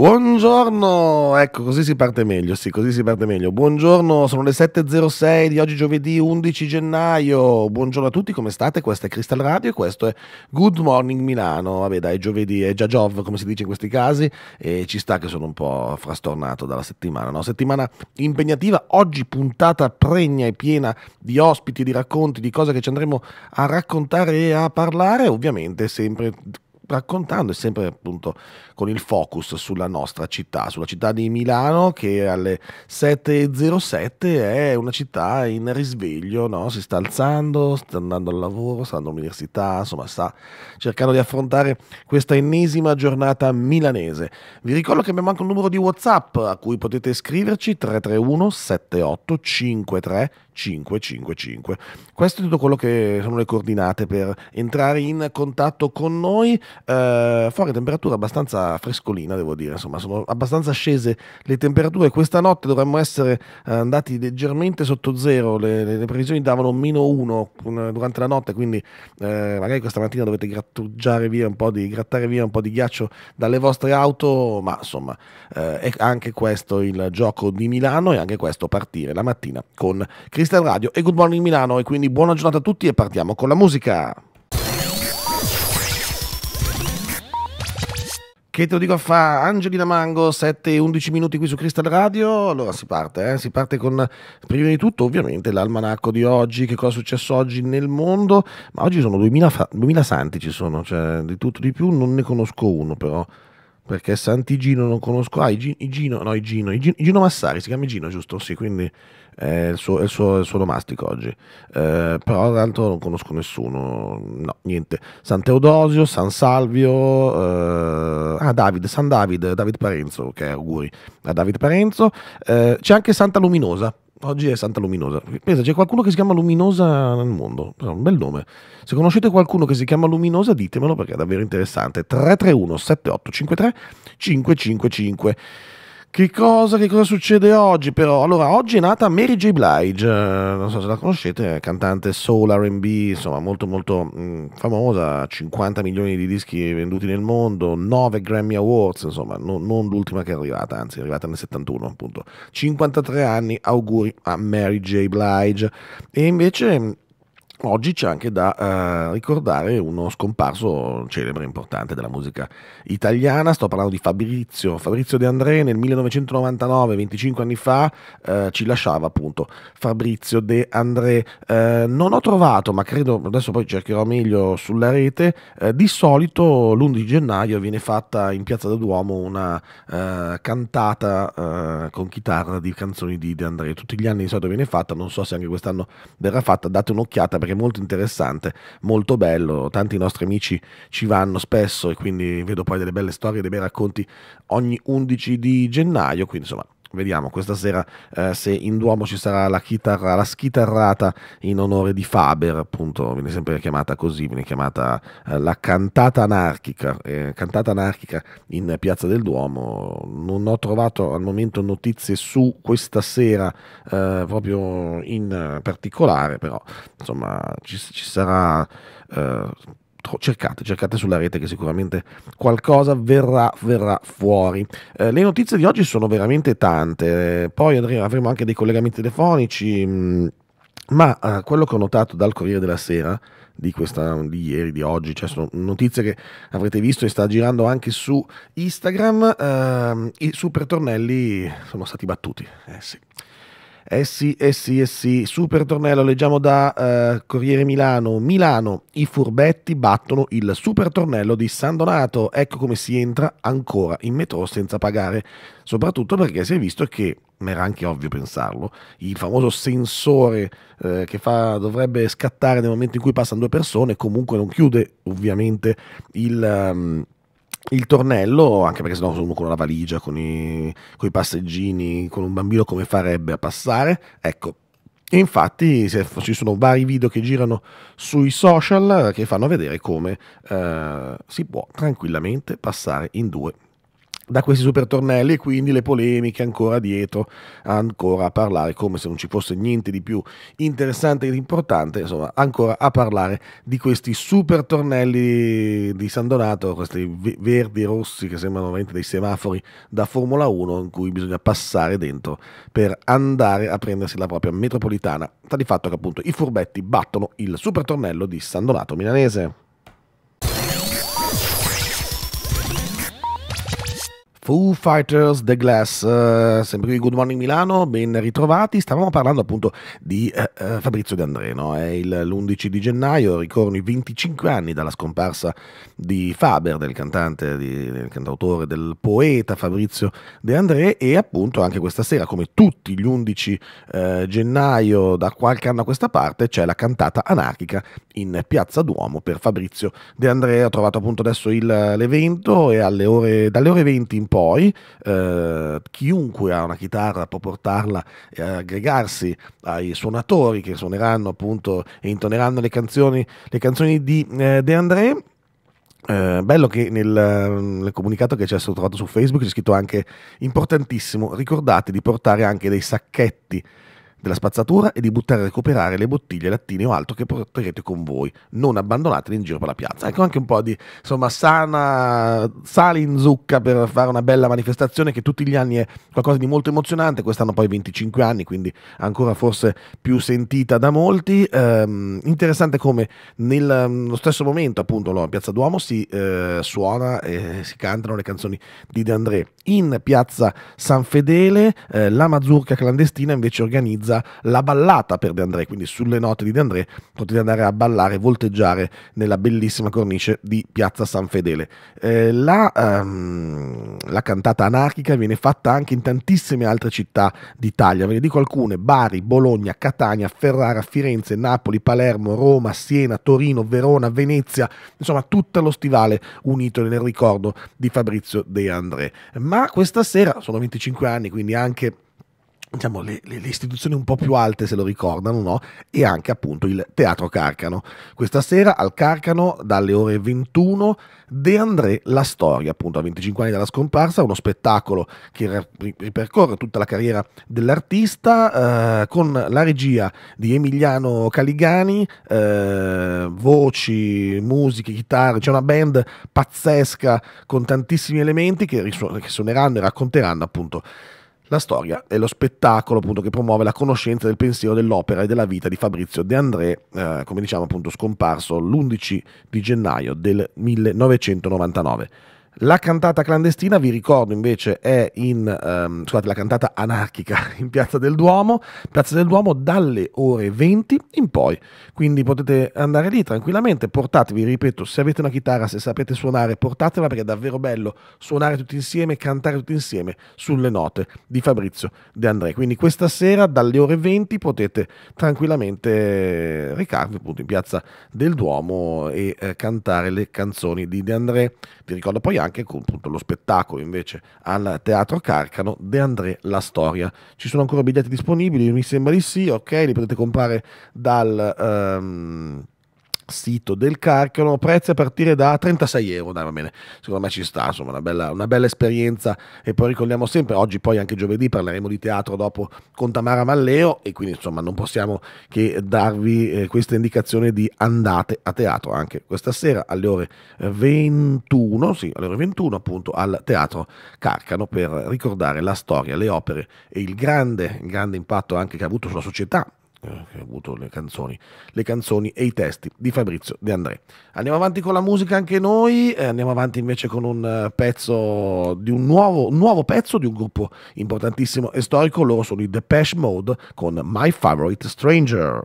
Buongiorno, ecco così si parte meglio, sì, così si parte meglio. Buongiorno, sono le 7.06 di oggi giovedì 11 gennaio. Buongiorno a tutti, come state? Questo è Crystal Radio e questo è Good Morning Milano. Vabbè dai, giovedì è già Jov come si dice in questi casi e ci sta che sono un po' frastornato dalla settimana. No? Settimana impegnativa, oggi puntata pregna e piena di ospiti, di racconti, di cose che ci andremo a raccontare e a parlare. Ovviamente sempre raccontando, sempre appunto con il focus sulla nostra città, sulla città di Milano che alle 7.07 è una città in risveglio, no? si sta alzando, sta andando al lavoro, sta andando all'università, insomma sta cercando di affrontare questa ennesima giornata milanese. Vi ricordo che abbiamo anche un numero di Whatsapp a cui potete scriverci 331 78 53 555. Questo è tutto quello che sono le coordinate per entrare in contatto con noi. Eh, fuori temperatura abbastanza frescolina, devo dire, insomma, sono abbastanza scese le temperature. Questa notte dovremmo essere eh, andati leggermente sotto zero, le, le, le previsioni davano meno 1 durante la notte, quindi eh, magari questa mattina dovete grattugiare via un po' di grattare via un po' di ghiaccio dalle vostre auto, ma insomma, eh, è anche questo il gioco di Milano e anche questo partire la mattina con Cristiano Cristian Radio e Good Morning Milano e quindi buona giornata a tutti e partiamo con la musica. Che te lo dico a fa Angelina Mango, 7 e 11 minuti qui su Crystal Radio. Allora si parte, eh? si parte con prima di tutto ovviamente l'almanacco di oggi, che cosa è successo oggi nel mondo. Ma oggi sono 2000, fa- 2000 santi ci sono, cioè di tutto di più non ne conosco uno però perché Santi Gino non conosco. Ah, Gino no, Igino, Igino, Igino Massari, si chiama Gino, giusto? Sì, quindi è il suo, è il suo, il suo nomastico oggi. Eh, però tanto non conosco nessuno, no, niente. San Teodosio, San Salvio, eh, ah, Davide, San Davide, David Parenzo, ok, auguri a Davide Parenzo. Eh, c'è anche Santa Luminosa, Oggi è Santa Luminosa. Pensa, c'è qualcuno che si chiama Luminosa nel mondo. Però un bel nome. Se conoscete qualcuno che si chiama Luminosa, ditemelo perché è davvero interessante. 331 7853 555. Che cosa, che cosa, succede oggi però? Allora, oggi è nata Mary J. Blige, eh, non so se la conoscete, cantante soul RB, insomma molto molto mh, mm, famosa, 50 milioni di dischi venduti nel mondo, 9 Grammy Awards, insomma no, non l'ultima che è arrivata, anzi è arrivata nel 71 appunto. 53 anni, auguri a Mary J. Blige. E invece mm, Oggi c'è anche da eh, ricordare uno scomparso celebre e importante della musica italiana, sto parlando di Fabrizio, Fabrizio De André nel 1999, 25 anni fa, eh, ci lasciava appunto Fabrizio De André. Eh, non ho trovato, ma credo, adesso poi cercherò meglio sulla rete, eh, di solito l'11 gennaio viene fatta in Piazza del Duomo una eh, cantata eh, con chitarra di canzoni di De André, tutti gli anni di solito viene fatta, non so se anche quest'anno verrà fatta, date un'occhiata perché che è molto interessante, molto bello, tanti nostri amici ci vanno spesso e quindi vedo poi delle belle storie, dei bei racconti ogni 11 di gennaio, quindi insomma Vediamo questa sera eh, se in Duomo ci sarà la, chitarra, la schitarrata in onore di Faber, appunto, viene sempre chiamata così, viene chiamata eh, la cantata anarchica, eh, cantata anarchica in Piazza del Duomo. Non ho trovato al momento notizie su questa sera eh, proprio in particolare, però insomma ci, ci sarà eh, cercate, cercate sulla rete che sicuramente qualcosa verrà, verrà fuori. Eh, le notizie di oggi sono veramente tante, poi avremo anche dei collegamenti telefonici, mm, ma eh, quello che ho notato dal Corriere della Sera di, questa, di ieri, di oggi, cioè sono notizie che avrete visto e sta girando anche su Instagram, eh, i super tornelli sono stati battuti. Eh sì. Eh sì, eh sì, eh sì. Super tornello, leggiamo da eh, Corriere Milano. Milano, i furbetti battono il super tornello di San Donato. Ecco come si entra ancora in metro senza pagare. Soprattutto perché si è visto che, ma era anche ovvio pensarlo, il famoso sensore eh, che fa, dovrebbe scattare nel momento in cui passano due persone comunque non chiude ovviamente il... Um, il tornello, anche perché sennò uno con la valigia, con i, con i passeggini, con un bambino come farebbe a passare, ecco, e infatti ci sono vari video che girano sui social eh, che fanno vedere come eh, si può tranquillamente passare in due da questi super tornelli e quindi le polemiche ancora dietro, ancora a parlare come se non ci fosse niente di più interessante ed importante, insomma ancora a parlare di questi super tornelli di San Donato, questi verdi e rossi che sembrano veramente dei semafori da Formula 1 in cui bisogna passare dentro per andare a prendersi la propria metropolitana, sta di fatto che appunto i furbetti battono il super tornello di San Donato milanese. Foo Fighters The Glass, uh, sempre qui Good Morning Milano, ben ritrovati. Stavamo parlando appunto di uh, Fabrizio De André, no? È il, l'11 di gennaio, ricorrono i 25 anni dalla scomparsa di Faber, del cantante, di, del cantautore, del poeta Fabrizio De André. E appunto anche questa sera, come tutti gli 11 uh, gennaio, da qualche anno a questa parte, c'è la cantata anarchica in Piazza Duomo per Fabrizio De André. Ho trovato appunto adesso il, l'evento e ore, dalle ore 20 in poi poi eh, chiunque ha una chitarra può portarla e aggregarsi ai suonatori che suoneranno appunto e intoneranno le canzoni, le canzoni di eh, De André. Eh, bello che nel, mm, nel, comunicato che ci è stato trovato su Facebook c'è scritto anche importantissimo, ricordate di portare anche dei sacchetti della spazzatura e di buttare a recuperare le bottiglie, lattine o altro che porterete con voi. Non abbandonatele in giro per la piazza. Ecco anche un po' di insomma sana sale in zucca per fare una bella manifestazione che tutti gli anni è qualcosa di molto emozionante. Quest'anno poi 25 anni, quindi ancora forse più sentita da molti. Ehm, interessante come nello stesso momento, appunto, no, a Piazza Duomo si eh, suona e si cantano le canzoni di De André. In Piazza San Fedele eh, la Mazurca clandestina invece organizza utilizza la ballata per De André, quindi sulle note di De André potete andare a ballare, volteggiare nella bellissima cornice di Piazza San Fedele. Eh, la, um, la cantata anarchica viene fatta anche in tantissime altre città d'Italia, ve ne dico alcune, Bari, Bologna, Catania, Ferrara, Firenze, Napoli, Palermo, Roma, Siena, Torino, Verona, Venezia, insomma tutto lo stivale unito nel ricordo di Fabrizio De André. Ma questa sera, sono 25 anni, quindi anche diciamo, le, le, le, istituzioni un po' più alte se lo ricordano, no? e anche appunto il Teatro Carcano. Questa sera al Carcano dalle ore 21 De André La Storia, appunto a 25 anni dalla scomparsa, uno spettacolo che ripercorre tutta la carriera dell'artista eh, con la regia di Emiliano Caligani, eh, voci, musiche, chitarre, c'è una band pazzesca con tantissimi elementi che, risuon- che suoneranno e racconteranno appunto la storia è lo spettacolo appunto, che promuove la conoscenza del pensiero dell'opera e della vita di Fabrizio De André, eh, come diciamo appunto scomparso l'11 di gennaio del 1999. La cantata clandestina, vi ricordo invece, è in, ehm, scusate, la cantata anarchica in Piazza del Duomo, Piazza del Duomo dalle ore 20 in poi, quindi potete andare lì tranquillamente, portatevi, ripeto, se avete una chitarra, se sapete suonare, portatela perché è davvero bello suonare tutti insieme, cantare tutti insieme sulle note di Fabrizio De André. Quindi questa sera dalle ore 20 potete tranquillamente recarvi appunto in Piazza del Duomo e eh, cantare le canzoni di De André. Vi ricordo poi anche anche con appunto, lo spettacolo invece al Teatro Carcano, De André La Storia. Ci sono ancora biglietti disponibili? Mi sembra di sì, ok, li potete comprare dal... Um, sito del Carcano, prezzi a partire da 36 euro, dai va bene, secondo me ci sta, insomma una bella, una bella esperienza e poi ricordiamo sempre, oggi poi anche giovedì parleremo di teatro dopo con Tamara Malleo e quindi insomma non possiamo che darvi eh, questa indicazione di andate a teatro anche questa sera alle ore 21, sì, alle ore 21 appunto al Teatro Carcano per ricordare la storia, le opere e il grande, il grande impatto anche che ha avuto sulla società eh, che ha avuto le canzoni, le canzoni e i testi di Fabrizio De André. Andiamo avanti con la musica anche noi, eh, andiamo avanti invece con un eh, pezzo di un nuovo, un nuovo pezzo di un gruppo importantissimo e storico, loro sono i Depeche Mode con My Favorite Stranger.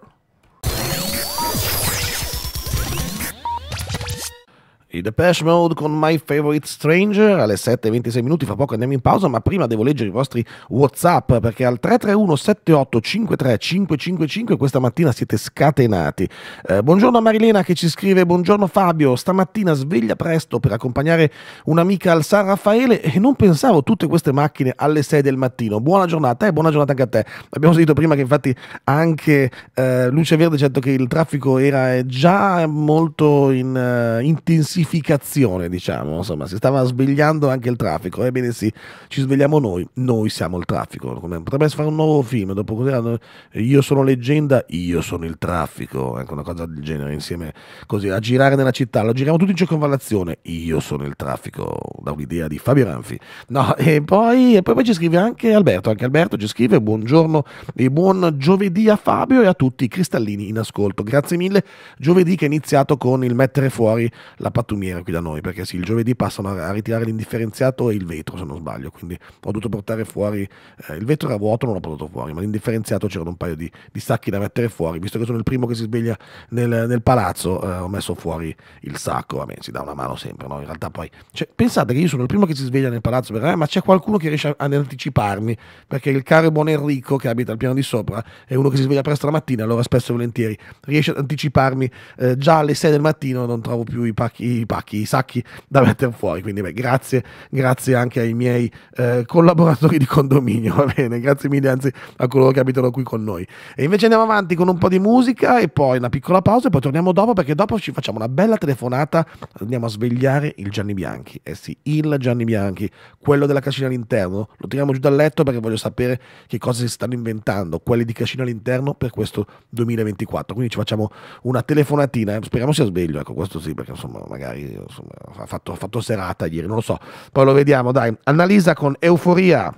I Depeche Mode con My Favorite Stranger alle 7.26 minuti, fra poco andiamo in pausa, ma prima devo leggere i vostri Whatsapp perché al 331 78 53 555 questa mattina siete scatenati. Eh, buongiorno a Marilena che ci scrive, buongiorno Fabio, stamattina sveglia presto per accompagnare un'amica al San Raffaele e non pensavo tutte queste macchine alle 6 del mattino. Buona giornata e eh, buona giornata anche a te. Abbiamo sentito prima che infatti anche eh, Luce Verde ha detto che il traffico era già molto in, eh, intensificato pacificazione, diciamo, insomma, si stava svegliando anche il traffico. Ebbene sì, ci svegliamo noi, noi siamo il traffico. potrebbe fare un nuovo film, dopo così, ah, io sono leggenda, io sono il traffico, ecco una cosa del genere, insieme così, a girare nella città, lo giriamo tutti in circonvallazione, io sono il traffico, da un'idea di Fabio Ranfi. No, e poi, e poi, poi ci scrive anche Alberto, anche Alberto ci scrive buongiorno e buon giovedì a Fabio e a tutti i cristallini in ascolto. Grazie mille, giovedì che è iniziato con il mettere fuori la pattuglia pattumiera qui da noi, perché sì, il giovedì passano a ritirare l'indifferenziato e il vetro, se non sbaglio, quindi ho dovuto portare fuori, eh, il vetro era vuoto, non l'ho portato fuori, ma l'indifferenziato c'erano un paio di, di, sacchi da mettere fuori, visto che sono il primo che si sveglia nel, nel palazzo, eh, ho messo fuori il sacco, a si dà una mano sempre, no? In realtà poi, cioè, pensate che io sono il primo che si sveglia nel palazzo, per, eh, ma c'è qualcuno che riesce ad anticiparmi, perché il caro buon Enrico, che abita al piano di sopra, è uno che si sveglia presto la mattina, allora spesso e volentieri riesce ad anticiparmi eh, già alle 6 del mattino, non trovo più i pacchi pacchi, i sacchi da mettere fuori. Quindi beh, grazie, grazie anche ai miei eh, collaboratori di condominio, va bene, grazie mille anzi a coloro che abitano qui con noi. E invece andiamo avanti con un po' di musica e poi una piccola pausa e poi torniamo dopo perché dopo ci facciamo una bella telefonata, andiamo a svegliare il Gianni Bianchi, eh sì, il Gianni Bianchi, quello della cascina all'interno, lo tiriamo giù dal letto perché voglio sapere che cosa si stanno inventando quelli di cascina all'interno per questo 2024, quindi ci facciamo una telefonatina, eh. speriamo sia sveglio, ecco questo sì perché insomma magari magari insomma, ha, fatto, ha fatto serata ieri, non lo so. Poi lo vediamo, dai. Annalisa con euforia.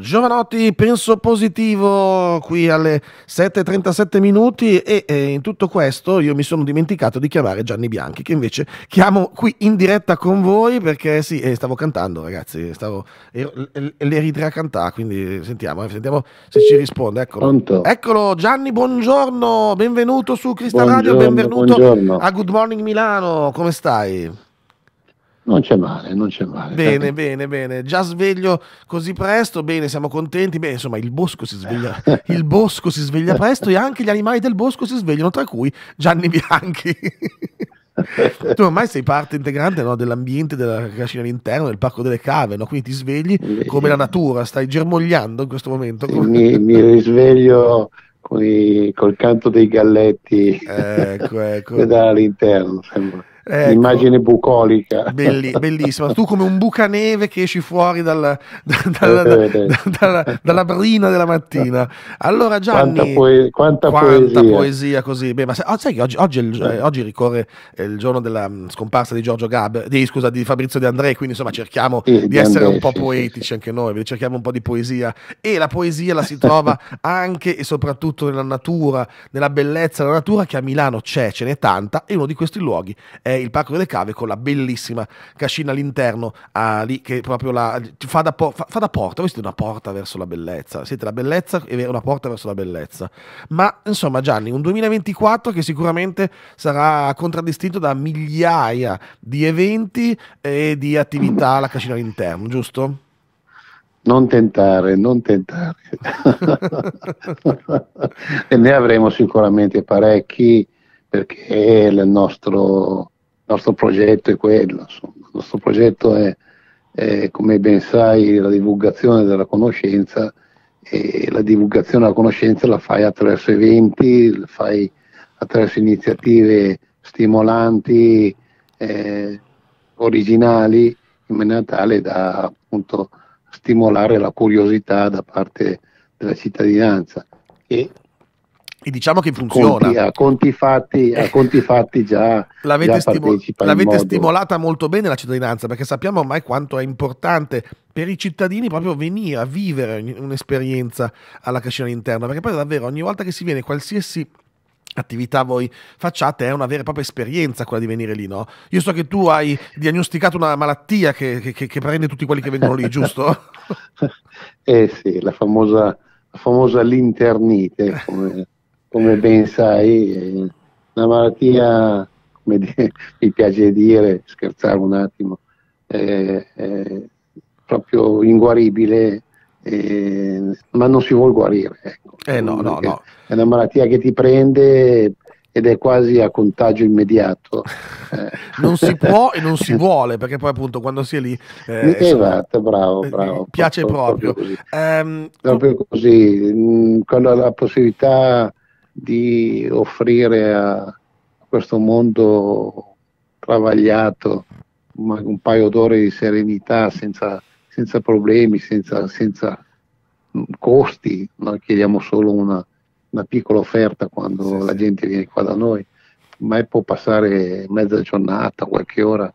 Giovanotti, penso positivo qui alle 7.37 minuti e, e, in tutto questo io mi sono dimenticato di chiamare Gianni Bianchi che invece chiamo qui in diretta con voi perché sì, eh, stavo cantando ragazzi, stavo, er, l'Eritrea cantà, quindi sentiamo, eh, sentiamo se ci risponde. Eccolo. Eccolo Gianni, buongiorno, benvenuto su Cristal Radio, benvenuto buongiorno. a Good Morning Milano, come stai? Non c'è male, non c'è male. Bene, tanto. bene, bene. Già sveglio così presto, bene, siamo contenti. Beh, insomma, il bosco si sveglia, il bosco si sveglia presto e anche gli animali del bosco si svegliano, tra cui Gianni Bianchi. tu ormai sei parte integrante no, dell'ambiente, della cascina all'interno, del parco delle cave, no? quindi ti svegli come la natura, stai germogliando in questo momento. mi, mi risveglio con i, col canto dei galletti ecco, ecco. che dà all'interno, sembra. Ecco. Immagine bucolica. Belli, bellissima. tu come un bucaneve che esci fuori dalla, dalla, dalla, eh, dalla, dalla brina della mattina. Allora Gianni... Quanta, poe- quanta, quanta poesia. poesia. così. Beh, ma oh, sai che oggi, oggi, il, eh, oggi, ricorre eh, il giorno della mm, scomparsa di Giorgio Gab, di, scusa, di Fabrizio De André, quindi insomma cerchiamo sì, di, di essere André, un po' sì, poetici sì. anche noi, cerchiamo un po' di poesia. E la poesia la si trova anche e soprattutto nella natura, nella bellezza della natura che a Milano c'è, ce n'è tanta, e uno di questi luoghi è il Parco delle Cave con la bellissima cascina all'interno ah, lì che proprio la, fa, da por- fa, fa, da porta, voi siete una porta verso la bellezza, siete la bellezza e una porta verso la bellezza. Ma insomma Gianni, un 2024 che sicuramente sarà contraddistinto da migliaia di eventi e di attività alla cascina all'interno, giusto? Non tentare, non tentare. e ne avremo sicuramente parecchi perché il nostro il nostro progetto è quello, insomma. il nostro progetto è, è, come ben sai, la divulgazione della conoscenza e la divulgazione della conoscenza la fai attraverso eventi, la fai attraverso iniziative stimolanti, eh, originali, in maniera tale da appunto stimolare la curiosità da parte della cittadinanza. E e diciamo che funziona. Conti, a, conti fatti, a eh. conti fatti già. l'avete, già stimo l'avete stimolata molto bene la cittadinanza perché sappiamo ormai quanto è importante per i cittadini proprio venire a vivere un'esperienza alla cascina all'interno perché poi davvero ogni volta che si viene qualsiasi attività voi facciate è una vera e propria esperienza quella di venire lì, no? Io so che tu hai diagnosticato una malattia che, che, che prende tutti quelli che vengono lì, giusto? eh sì, la famosa, la famosa linternite, come come ben sai, è eh, una malattia, come dire, mi piace dire, scherzare un attimo, è, è proprio inguaribile, è, eh, ma non si vuole guarire. Ecco. Eh no, no, no. È una malattia che ti prende ed è quasi a contagio immediato. Eh. non si può e non si vuole, perché poi appunto quando si è lì... Eh, esatto, bravo, bravo. Piace proprio. Proprio così. Um, proprio così. Mm, quando la possibilità di offrire a questo mondo travagliato un paio d'ore di serenità senza, senza problemi, senza, senza mm, costi, noi chiediamo solo una, una piccola offerta quando sì, la sì. gente viene qua da noi, ma può passare mezza giornata, qualche ora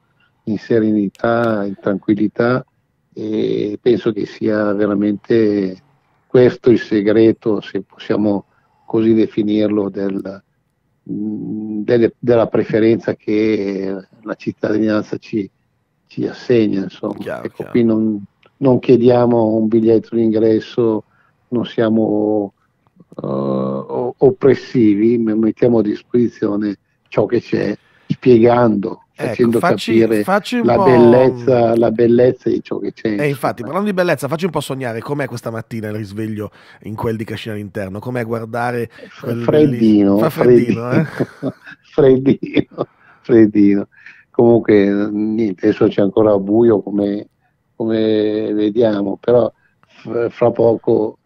in serenità, in tranquillità e penso che sia veramente questo il segreto, se possiamo così definirlo, del, mm, delle, della preferenza che la cittadinanza ci, ci assegna. Insomma. Chiaro, ecco, chiaro. qui non, non, chiediamo un biglietto d'ingresso, non siamo uh, oppressivi, ma mettiamo a disposizione ciò che c'è, spiegando facendo ecco, facci, capire facci la, bellezza, la, bellezza, di ciò che c'è. E eh, infatti, parlando di bellezza, facci un po' sognare com'è questa mattina il risveglio in quel di Cascina all'interno, com'è guardare... Quel freddino, fa freddino, eh? freddino, eh? freddino, freddino. Comunque, niente, adesso c'è ancora buio come, come vediamo, però fra poco,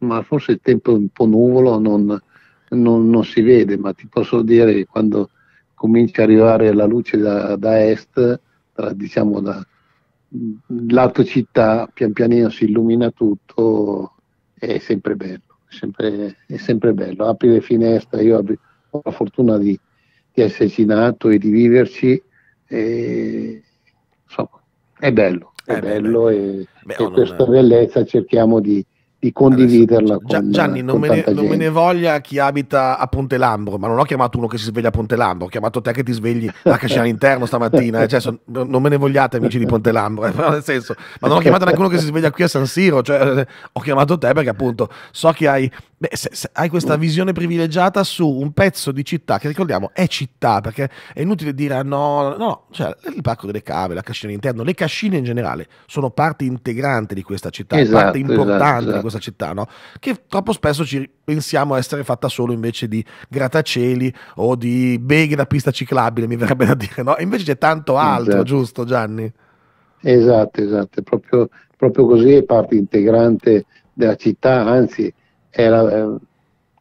ma forse il tempo è un po' nuvolo, non, non, non si vede, ma ti posso dire che quando comincia ad arrivare la luce da, da est, tra, diciamo da lato città, pian pianino si illumina tutto, è sempre bello, sempre, è sempre bello. Apri le finestre, io ho la fortuna di, di esserci nato e di viverci, e, insomma, è bello, è eh, bello beh, e, beh, e questa non... bellezza cerchiamo di, di condividerla. Adesso, con, Gianni, non, me ne, non, me ne, voglia chi abita a Ponte Lambro, ma non ho chiamato uno che si sveglia a Ponte Lambro, ho chiamato te che ti svegli a Cascina all'interno stamattina, eh, cioè, so, non me ne vogliate amici di Ponte Lambro, eh, nel senso, ma non ho chiamato neanche uno che si sveglia qui a San Siro, cioè, ho chiamato te perché appunto so che hai, beh, se, se, hai questa visione privilegiata su un pezzo di città che ricordiamo è città, perché è inutile dire ah, no, no, no, cioè, il Parco delle Cave, la Cascina all'interno, le cascine in generale sono parte integrante di questa città, esatto, parte importante esatto, esatto. di questa questa città, no? che troppo spesso ci pensiamo essere fatta solo invece di grattacieli o di beghe da pista ciclabile, mi verrebbe da dire, no? invece c'è tanto altro, esatto. giusto Gianni? Esatto, esatto, proprio, proprio, così è parte integrante della città, anzi è la, è,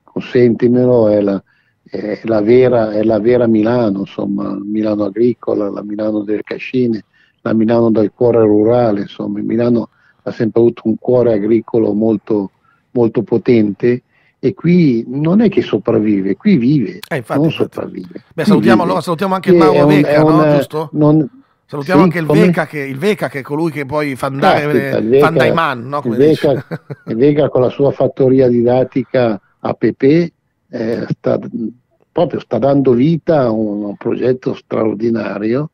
consentimelo, è la, è la, vera, è la vera Milano, insomma, Milano agricola, la Milano delle cascine, la Milano dal cuore rurale, insomma, Milano ha sempre avuto un cuore agricolo molto, molto potente e qui non è che sopravvive, qui vive, eh, infatti, non infatti. sopravvive. Beh, salutiamo, allora, salutiamo anche Mauro Vecca, un, no? Giusto? Non, Salutiamo sì, anche il Vega, che, il Vega, che, è colui che poi fa ah, andare Van Daiman. No? il, Vega, il Vega con la sua fattoria didattica a Pepe eh, sta, proprio sta dando vita a un, un, progetto straordinario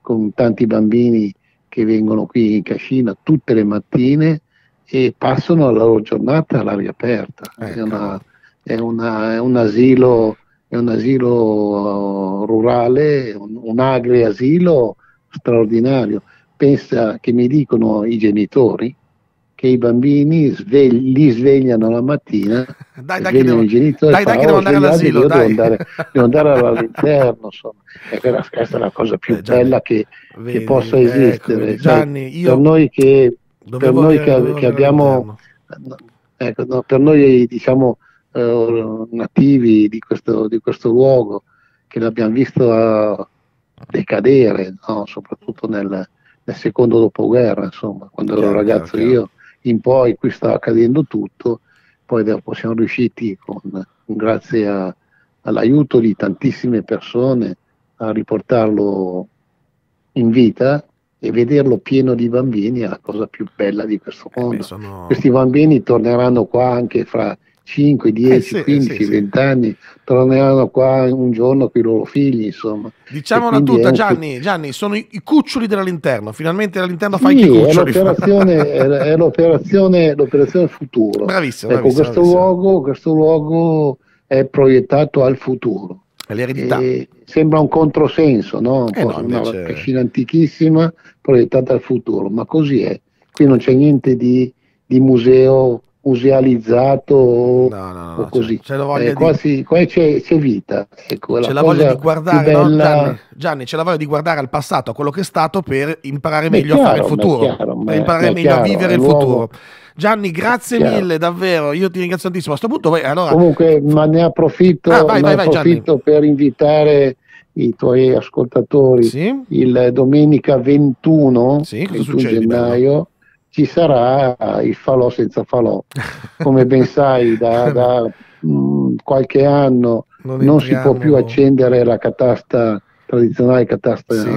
con tanti bambini che vengono qui in cascina tutte le mattine e passano la loro giornata all'aria aperta. Ecco. È, una, è, una, è, un asilo, è, un asilo, uh, rurale, un, un agri asilo straordinario. Pensa che mi dicono i genitori che i bambini svegli, li svegliano la mattina, dai, dai, che devo, i genitori, dai, dai, che devo andare all'asilo, devo, dai. Andare, devo andare all'interno, insomma. E quella, questa è la cosa più eh, bella che, vedi, che possa ecco, esistere. Cioè, Gianni, io per noi che, per noi che, che abbiamo, ecco, no, per noi diciamo eh, nativi di questo, di questo, luogo, che l'abbiamo visto decadere, no? soprattutto nel, nel secondo dopoguerra, insomma, quando chiaro, ero certo, ragazzo chiaro, io, in poi qui stava accadendo tutto, poi dopo siamo riusciti, con, grazie a, all'aiuto di tantissime persone, a riportarlo in vita e vederlo pieno di bambini è la cosa più bella di questo eh mondo. Eh sono... Questi bambini torneranno qua anche fra 5, 10, eh, eh sì, 15, sì, sì. 20 anni torneranno qua un giorno con i loro figli, insomma. Diciamola tutta, un... Gianni, Gianni, sono i, cuccioli dell'interno, finalmente dall'interno fai i cuccioli. È l'operazione, è, è l'operazione, l'operazione futuro. Bravissimo, ecco, bravissimo, questo, bravissimo. Luogo, questo luogo è proiettato al futuro. È l'eredità. Sembra un controsenso, no? Eh no Una piscina antichissima proiettata al futuro, ma così è. Qui non c'è niente di, di museo musealizzato no, no, no, così. C'è, c'è eh, qua, si, qua c'è, c'è, vita. Ecco, c'è la voglia di guardare, bella... Gianni, Gianni, c'è la voglia di guardare al passato, a quello che è stato, per imparare ma meglio chiaro, a fare il futuro, chiaro, per imparare meglio chiaro, a vivere il nuovo. futuro. Gianni, grazie mille, davvero. Io ti ringrazio tantissimo. A questo punto, vai, allora... comunque, ma ne approfitto, ah, vai, ne vai, approfitto per invitare i tuoi ascoltatori sì? il domenica 21, sì, 21 gennaio ci sarà il falò senza falò. Come ben sai, da, da mh, mm, qualche anno non, non si può più accendere la catasta tradizionale, catasta sì.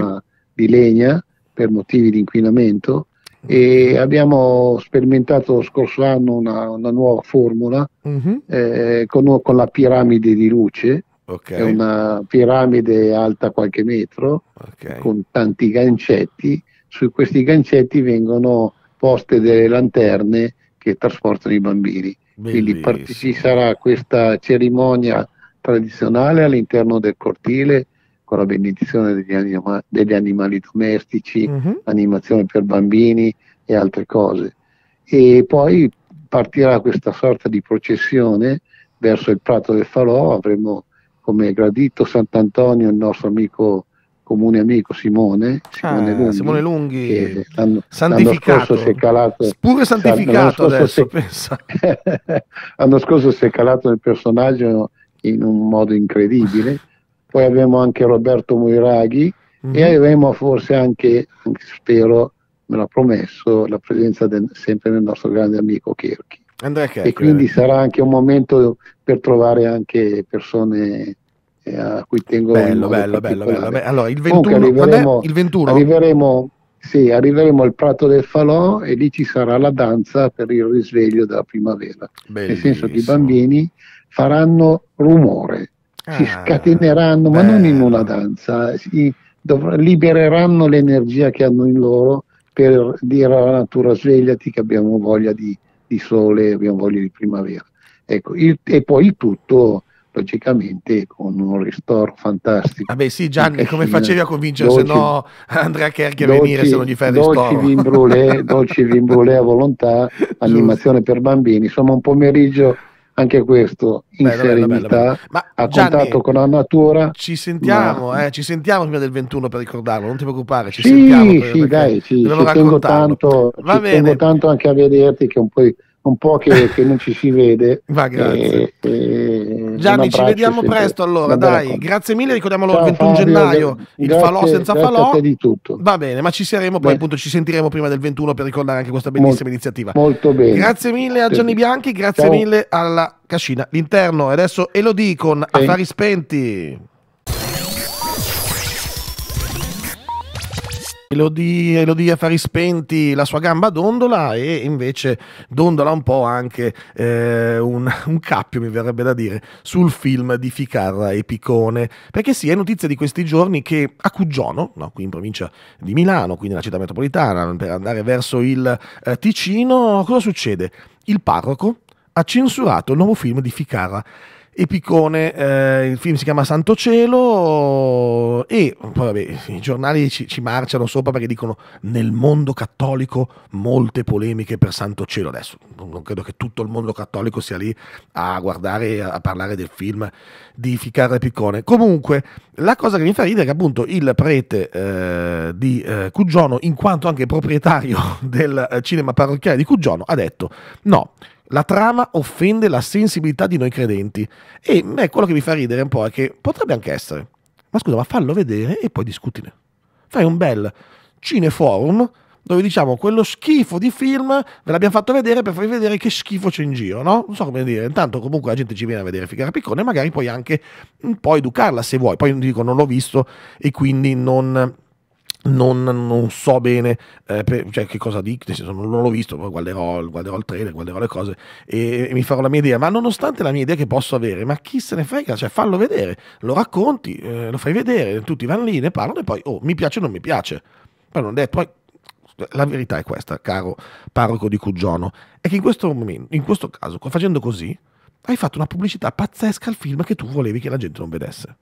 di legna per motivi di inquinamento e abbiamo sperimentato lo scorso anno una, una nuova formula uh-huh. eh, con, con, la piramide di luce. Okay. È una piramide alta qualche metro okay. con tanti gancetti. Su questi gancetti vengono poste delle lanterne che trasportano i bambini. Bellissimo. Quindi ci sarà questa cerimonia tradizionale all'interno del cortile con la benedizione degli, anima- degli animali domestici, uh-huh. animazione per bambini e altre cose. E poi partirà questa sorta di processione verso il Prato del Falò, avremo come gradito Sant'Antonio il nostro amico comune amico Simone, Simone, ah, Lunghi, Simone Lunghi santificato, si è calato, pure santificato adesso, pensa. l'anno scorso si è calato nel personaggio in un modo incredibile, poi abbiamo anche Roberto Muiraghi mm-hmm. e mhm. avremo forse anche, spero, me l'ha promesso, la presenza del, sempre del nostro grande amico Kirchi E quindi eh. sarà anche un momento per trovare anche persone a cui tengo bello, bello, bello, bello, bello. Allora, il 21, Comunque arriveremo, il 21? Arriveremo, sì, arriveremo al Prato del Falò e lì ci sarà la danza per il risveglio della primavera. Bellissimo. Nel senso che i bambini faranno rumore, ah, si scateneranno, bello. ma non in una danza, si dov- libereranno l'energia che hanno in loro per dire alla natura svegliati che abbiamo voglia di, di sole, abbiamo voglia di primavera. Ecco, il, e poi il tutto logicamente con un ristoro fantastico. Vabbè sì Gianni, come facevi a convincere dolci, se no Andrea Kerchi a venire se non gli fai il ristoro? Vin brulè, dolci vin brulè a volontà, animazione per bambini, insomma un pomeriggio anche questo in bello, serenità, bello, bello, Ma, a Gianni, contatto con la natura. Ci sentiamo, ma... eh, ci sentiamo prima del 21 per ricordarlo, non ti preoccupare, ci sì, sentiamo. Per, sì, dai, sì, ci tengo, tanto, ci tengo tanto anche a vederti che un po' un po' che, che non ci si vede. Va, grazie. E, e Gianni, ci vediamo presto allora, dai. Racconto. Grazie mille, ricordiamo allora il 21 Fabio, gennaio, grazie, il falò senza falò. Di tutto. Va bene, ma ci saremo poi, bene. appunto, ci sentiremo prima del 21 per ricordare anche questa bellissima molto, iniziativa. Molto bene. Grazie mille a Gianni Bianchi, grazie Ciao. mille alla Cascina. L'interno, adesso Elodie con sì. Affari Spenti. Elodie, Elodie fare Spenti la sua gamba dondola e invece dondola un po' anche eh, un, un, cappio, mi verrebbe da dire, sul film di Ficarra e Piccone. Perché sì, è notizia di questi giorni che a Cuggiono, no, qui in provincia di Milano, quindi nella città metropolitana, per andare verso il eh, Ticino, cosa succede? Il parroco ha censurato il nuovo film di Ficarra Epicone, eh, il film si chiama Santo Cielo e poi vabbè, i giornali ci, ci, marciano sopra perché dicono nel mondo cattolico molte polemiche per Santo Cielo. Adesso non credo che tutto il mondo cattolico sia lì a guardare e a parlare del film di Ficarra Epicone. Comunque la cosa che mi fa ridere è che appunto il prete eh, di eh, Cugiono, in quanto anche proprietario del eh, cinema parrocchiale di Cugiono, ha detto no la trama offende la sensibilità di noi credenti. E beh, quello che mi fa ridere un po' è che potrebbe anche essere. Ma scusa, ma fallo vedere e poi discutine. Fai un bel cineforum dove diciamo quello schifo di film ve l'abbiamo fatto vedere per farvi vedere che schifo c'è in giro, no? Non so come dire, intanto comunque la gente ci viene a vedere Figara Piccone e magari puoi anche un po' educarla se vuoi. Poi dico non l'ho visto e quindi non non, non so bene eh, per, cioè, che cosa dico, non l'ho visto, poi guarderò, guarderò, il trailer, guarderò le cose e, e, mi farò la mia idea, ma nonostante la mia idea che posso avere, ma chi se ne frega, cioè fallo vedere, lo racconti, eh, lo fai vedere, tutti vanno lì, ne parlano e poi oh, mi piace o non mi piace. Poi non è, poi la verità è questa, caro parroco di Cugiono, è che in questo momento, in questo caso, facendo così, hai fatto una pubblicità pazzesca al film che tu volevi che la gente non vedesse.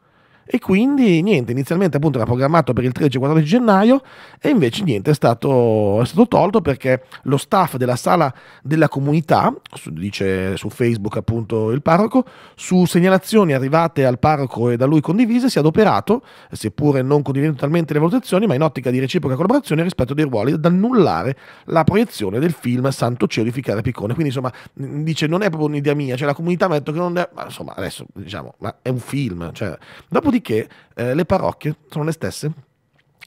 E quindi niente, inizialmente appunto era programmato per il 13-14 gennaio e invece niente, è stato, è stato, tolto perché lo staff della sala della comunità, su, dice su Facebook appunto il parroco, su segnalazioni arrivate al parroco e da lui condivise si è adoperato, seppure non condividendo totalmente le valutazioni, ma in ottica di reciproca collaborazione rispetto dei ruoli, ad annullare la proiezione del film Santo Cielo di Ficare Piccone. Quindi insomma dice non è proprio un'idea mia, cioè la comunità mi ha detto che non è, ma, insomma adesso diciamo, ma è un film. Cioè, dopo Dopodiché eh, le parrocchie sono le stesse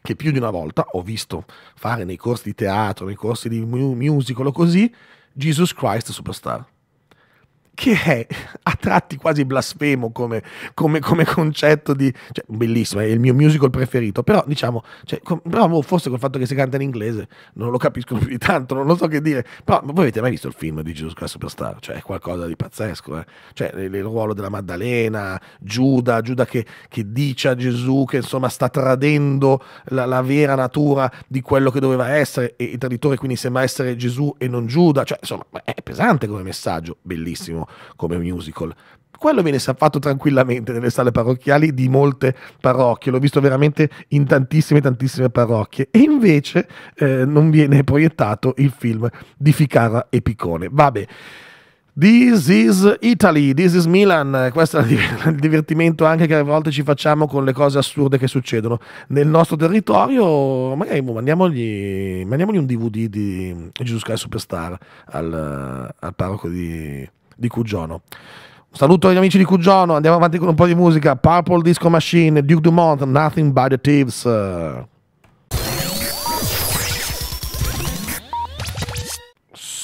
che più di una volta ho visto fare nei corsi di teatro, nei corsi di musical o così, Jesus Christ Superstar che è a tratti quasi blasfemo come, come, come concetto di... Cioè, bellissimo, è il mio musical preferito, però diciamo, cioè, com, però boh, forse col fatto che si canta in inglese non lo capisco più di tanto, non lo so che dire, però voi avete mai visto il film di Jesus Christ Superstar? Cioè è qualcosa di pazzesco, eh? cioè il, il, ruolo della Maddalena, Giuda, Giuda che, che, dice a Gesù che insomma sta tradendo la, la vera natura di quello che doveva essere e il traditore quindi sembra essere Gesù e non Giuda, cioè insomma è pesante come messaggio, bellissimo come musical. Quello viene fatto tranquillamente nelle sale parrocchiali di molte parrocchie, l'ho visto veramente in tantissime, tantissime parrocchie. E invece eh, non viene proiettato il film di Ficarra e Piccone. Vabbè. This is Italy, this is Milan. Questo è il divertimento anche che a volte ci facciamo con le cose assurde che succedono nel nostro territorio. Magari boh, mandiamogli, mandiamogli un DVD di Gesù Christ Superstar al, al parroco di, di Cugiono. Un saluto agli amici di Cugiono, andiamo avanti con un po' di musica. Purple Disco Machine, Duke Dumont, Nothing by the Thieves.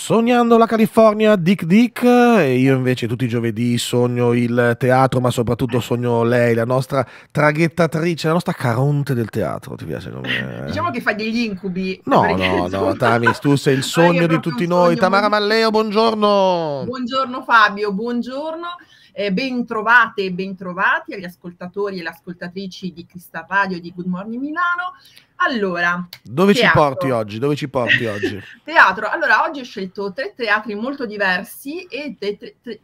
Sognando la California, Dick Dick, e io invece tutti i giovedì sogno il teatro, ma soprattutto sogno lei, la nostra traghettatrice, la nostra caronte del teatro, ti piace come... Diciamo che fa degli incubi. No, no, insomma... no, Tamis, tu sei il sogno di tutti noi. Sogno... Tamara Malleo, buongiorno. Buongiorno Fabio, buongiorno. Eh, ben e bentrovati agli ascoltatori e le ascoltatrici di Crista Radio e di Good Morning Milano. Allora, dove teatro. ci porti oggi? Dove ci porti oggi? teatro. Allora, oggi ho scelto tre teatri molto diversi e tre, tre, tre,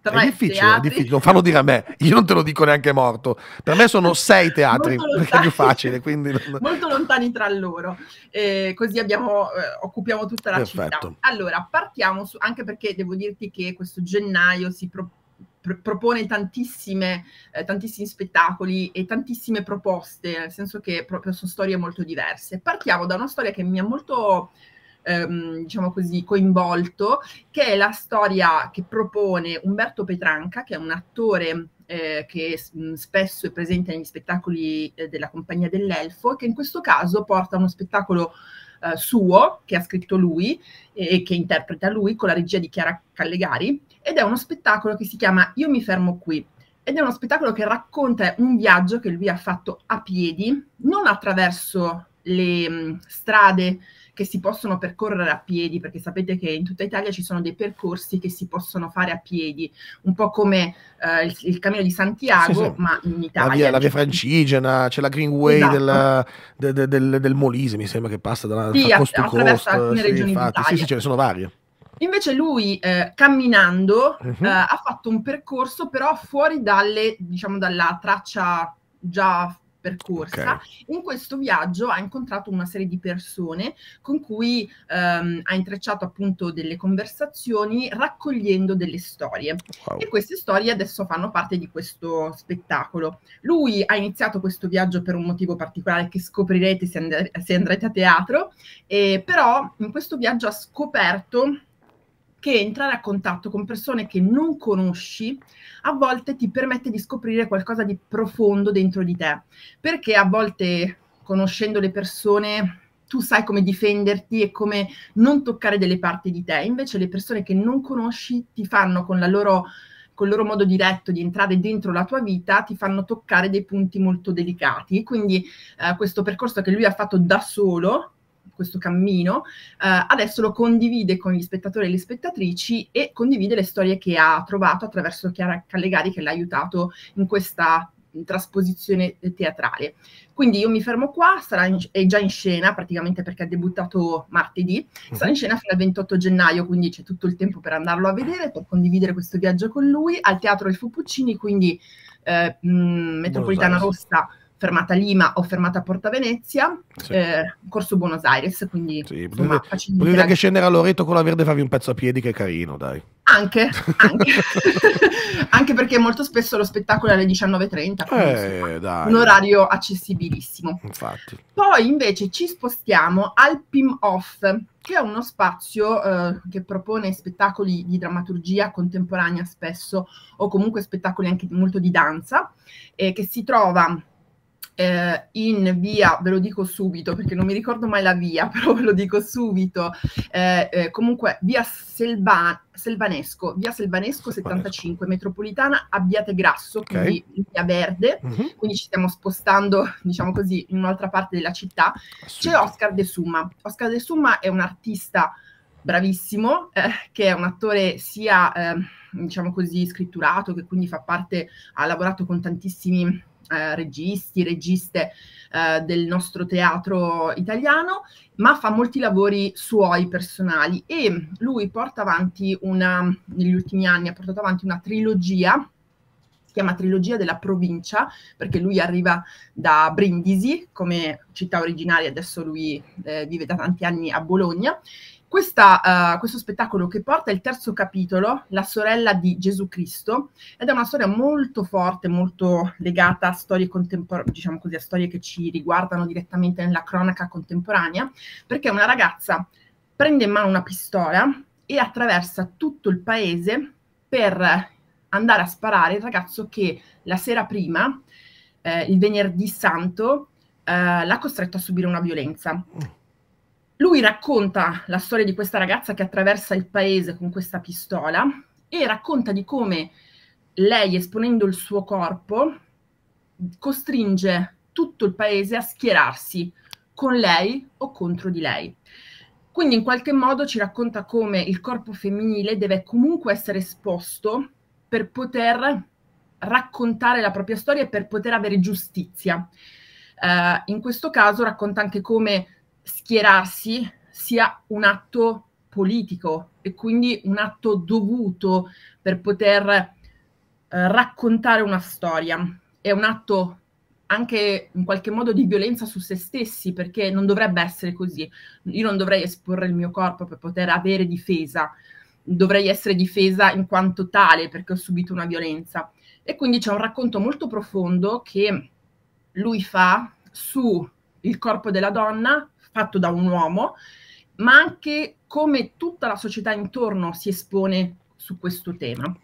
tre è difficile, teatri. È difficile, non fallo dire a me, io non te lo dico neanche morto. Per me sono sei teatri, perché è più facile. Quindi non... Molto lontani tra loro, eh, così abbiamo, eh, occupiamo tutta la Perfetto. città. Allora, partiamo, su, anche perché devo dirti che questo gennaio si propone pr- propone tantissime, eh, tantissimi spettacoli e tantissime proposte, nel senso che proprio sono storie molto diverse. Partiamo da una storia che mi ha molto ehm, diciamo così, coinvolto, che è la storia che propone Umberto Petranca, che è un attore eh, che mh, mm, spesso è presente negli spettacoli eh, della Compagnia dell'Elfo, che in questo caso porta uno spettacolo eh, suo, che ha scritto lui e che interpreta lui, con la regia di Chiara Callegari, ed è uno spettacolo che si chiama Io mi fermo qui ed è uno spettacolo che racconta un viaggio che lui ha fatto a piedi, non attraverso le mm, strade che si possono percorrere a piedi, perché sapete che in tutta Italia ci sono dei percorsi che si possono fare a piedi, un po' come eh, il, il, cammino di Santiago, sì, sì. ma in Italia. La via, la via Francigena, c'è la Greenway esatto. del, de, de, del, del, Molise, mi sembra che passa dalla sì, da costa attraverso costa, alcune sì, regioni infatti, Sì, sì, ce ne sono varie. Invece lui, eh, camminando, uh-huh. eh, ha fatto un percorso però fuori dalle, diciamo, dalla traccia già percorsa. Okay. In questo viaggio ha incontrato una serie di persone con cui ehm, ha intrecciato appunto delle conversazioni raccogliendo delle storie wow. e queste storie adesso fanno parte di questo spettacolo. Lui ha iniziato questo viaggio per un motivo particolare che scoprirete se, and- se andrete a teatro, eh, però in questo viaggio ha scoperto che entrare a contatto con persone che non conosci a volte ti permette di scoprire qualcosa di profondo dentro di te, perché a volte conoscendo le persone tu sai come difenderti e come non toccare delle parti di te, invece le persone che non conosci ti fanno con la loro col loro modo diretto di entrare dentro la tua vita ti fanno toccare dei punti molto delicati. Quindi eh, questo percorso che lui ha fatto da solo questo cammino, eh, adesso lo condivide con gli spettatori e le spettatrici e condivide le storie che ha trovato attraverso Chiara Callegari che l'ha aiutato in questa trasposizione teatrale. Quindi io mi fermo qua, sarà in, è già in scena praticamente perché ha debuttato martedì, sarà mhm. in scena fino al 28 gennaio, quindi c'è tutto il tempo per andarlo a vedere, per condividere questo viaggio con lui al Teatro del Fu quindi eh, mh, mm, Metropolitana Rossa fermata Lima o fermata Porta Venezia, sì. eh, corso Buenos Aires, quindi sì, insomma, potete, potete anche scendere a Loreto con la verde e farvi un pezzo a piedi che è carino, dai. Anche, anche. anche perché molto spesso lo spettacolo è alle 19.30, eh, un orario accessibilissimo. Infatti. Poi invece ci spostiamo al PIM Off, che è uno spazio eh, che propone spettacoli di drammaturgia contemporanea spesso o comunque spettacoli anche molto di danza, eh, che si trova eh, in via, ve lo dico subito perché non mi ricordo mai la via, però ve lo dico subito, eh, eh, comunque via Selva, Selvanesco, via Selvanesco 75, metropolitana Abbiate Grasso, okay. quindi via Verde, mm -hmm. quindi ci stiamo spostando, diciamo così, in un'altra parte della città. C'è Oscar De Summa. Oscar De Summa è un artista bravissimo, eh, che è un attore sia, eh, diciamo così, scritturato, che quindi fa parte, ha lavorato con tantissimi eh, registi, registe eh, del nostro teatro italiano, ma fa molti lavori suoi personali e lui porta avanti una, negli ultimi anni ha portato avanti una trilogia si chiama Trilogia della provincia, perché lui arriva da Brindisi come città originaria, adesso lui eh, vive da tanti anni a Bologna, questa, uh, questo spettacolo che porta il terzo capitolo, La sorella di Gesù Cristo, ed è una storia molto forte, molto legata a storie, contempor- diciamo così, a storie che ci riguardano direttamente nella cronaca contemporanea, perché una ragazza prende in mano una pistola e attraversa tutto il paese per andare a sparare il ragazzo che la sera prima, eh, il venerdì santo, eh, l'ha costretto a subire una violenza. Mm. Lui racconta la storia di questa ragazza che attraversa il paese con questa pistola e racconta di come lei, esponendo il suo corpo, costringe tutto il paese a schierarsi con lei o contro di lei. Quindi in qualche modo ci racconta come il corpo femminile deve comunque essere esposto per poter raccontare la propria storia e per poter avere giustizia. Uh, in questo caso racconta anche come schierarsi sia un atto politico e quindi un atto dovuto per poter eh, raccontare una storia. È un atto anche in qualche modo di violenza su se stessi, perché non dovrebbe essere così. Io non dovrei esporre il mio corpo per poter avere difesa, dovrei essere difesa in quanto tale perché ho subito una violenza. E quindi c'è un racconto molto profondo che lui fa sul corpo della donna fatto da un uomo, ma anche come tutta la società intorno si espone su questo tema.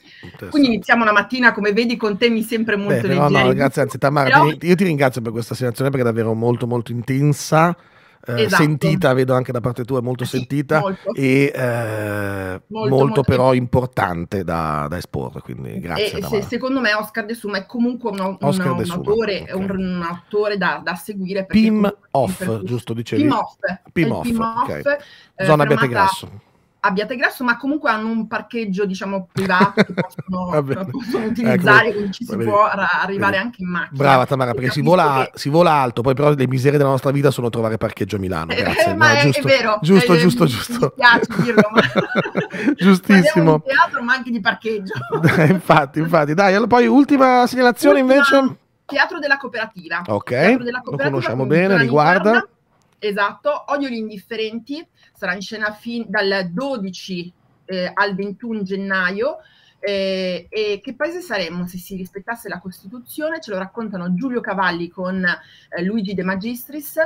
Quindi iniziamo la mattina, come vedi, con temi sempre molto Beh, leggeri. No, no, grazie, anzi, Tamara, Però... io ti ringrazio per questa segnalazione perché è davvero molto, molto intensa eh, esatto. sentita, vedo anche da parte tua, molto eh sentita molto. e eh, molto, molto, però importante da, da esporre. Quindi grazie. E, se, secondo me Oscar De Suma è comunque un, un, un, un autore, okay. un, autore da, da seguire. Pim Off, giusto dicevi? Pim Off. Pim eh, Off, okay. Zona Betegrasso abbiate grasso, ma comunque hanno un parcheggio, diciamo, privato che possono, possono ecco, utilizzare, ecco, quindi ci si bene. può arrivare bene. anche in macchina. Brava Tamara, perché si vola, che... si vola, alto, poi però le miserie della nostra vita sono trovare parcheggio a Milano, eh, grazie. Eh, ma no, è, giusto, è, vero. Giusto, eh, giusto, mi, giusto. Mi piace dirlo, ma... Giustissimo. Di teatro, ma anche di parcheggio. Eh, infatti, infatti. Dai, allora, poi ultima segnalazione ultima, invece... Teatro della cooperativa. Ok, della cooperativa lo conosciamo bene, riguarda... riguarda Esatto, Odio gli indifferenti sarà in scena fin- dal 12 eh, al 21 gennaio. Eh, e che paese saremmo se si rispettasse la Costituzione? Ce lo raccontano Giulio Cavalli con eh, Luigi De Magistris,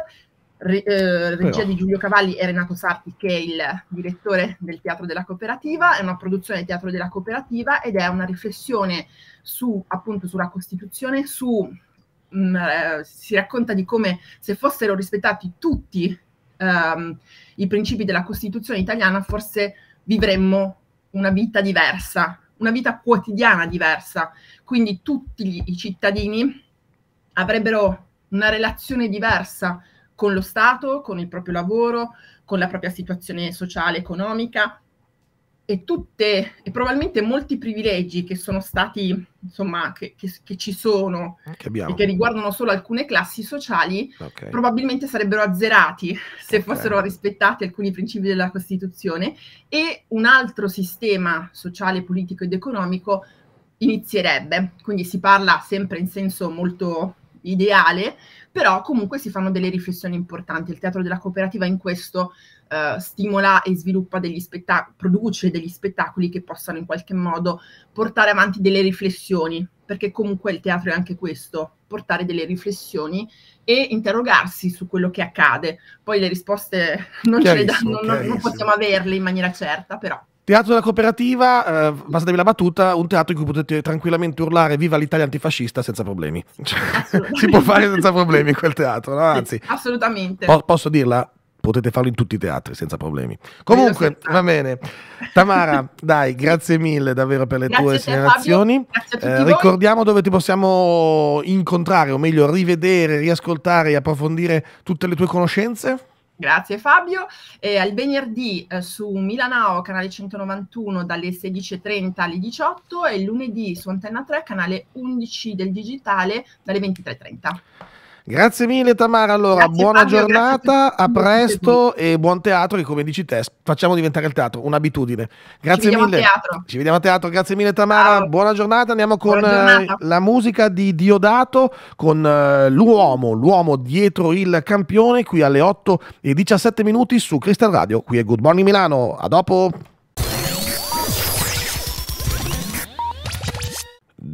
re, eh, regia di Giulio Cavalli e Renato Sarti, che è il direttore del Teatro della Cooperativa. È una produzione del Teatro della Cooperativa ed è una riflessione su, appunto, sulla Costituzione, su Mm, eh, si racconta di come se fossero rispettati tutti um, i principi della Costituzione italiana, forse vivremmo una vita diversa, una vita quotidiana diversa. Quindi tutti gli, i cittadini avrebbero una relazione diversa con lo Stato, con il proprio lavoro, con la propria situazione sociale, economica, e tutte e probabilmente molti privilegi che sono stati, insomma, che, che, che ci sono eh, che e che riguardano solo alcune classi sociali, okay. probabilmente sarebbero azzerati se okay. fossero rispettati alcuni principi della Costituzione e un altro sistema sociale, politico ed economico inizierebbe. Quindi si parla sempre in senso molto ideale, però comunque si fanno delle riflessioni importanti. Il teatro della cooperativa in questo eh, stimola e sviluppa degli spettacoli, produce degli spettacoli che possano in qualche modo portare avanti delle riflessioni, perché comunque il teatro è anche questo, portare delle riflessioni e interrogarsi su quello che accade. Poi le risposte non, ce le da, non, non possiamo averle in maniera certa, però. Teatro della cooperativa, eh, passatevi la battuta, un teatro in cui potete tranquillamente urlare viva l'Italia antifascista senza problemi. Cioè, si può fare senza problemi quel teatro, no? Anzi, assolutamente. Po- posso dirla? potete farlo in tutti i teatri senza problemi. Comunque, va bene. Tamara, dai, grazie mille davvero per le grazie tue segnalazioni. Eh, ricordiamo dove ti possiamo incontrare, o meglio, rivedere, riascoltare e approfondire tutte le tue conoscenze. Grazie Fabio. Eh, al venerdì eh, su Milanao, canale 191, dalle 16.30 alle 18 e lunedì su Antenna 3, canale 11 del digitale, dalle 23.30. Grazie mille Tamara, allora grazie, buona Fabio, giornata, a presto e buon teatro che come dici te, facciamo diventare il teatro un'abitudine. Grazie Ci mille. Ci vediamo a teatro, grazie mille Tamara, Ciao. buona giornata, andiamo con eh, giornata. la musica di Diodato con eh, l'uomo, l'uomo dietro il campione qui alle 8 e 17 minuti su Crystal Radio, qui è Good Morning Milano, a dopo.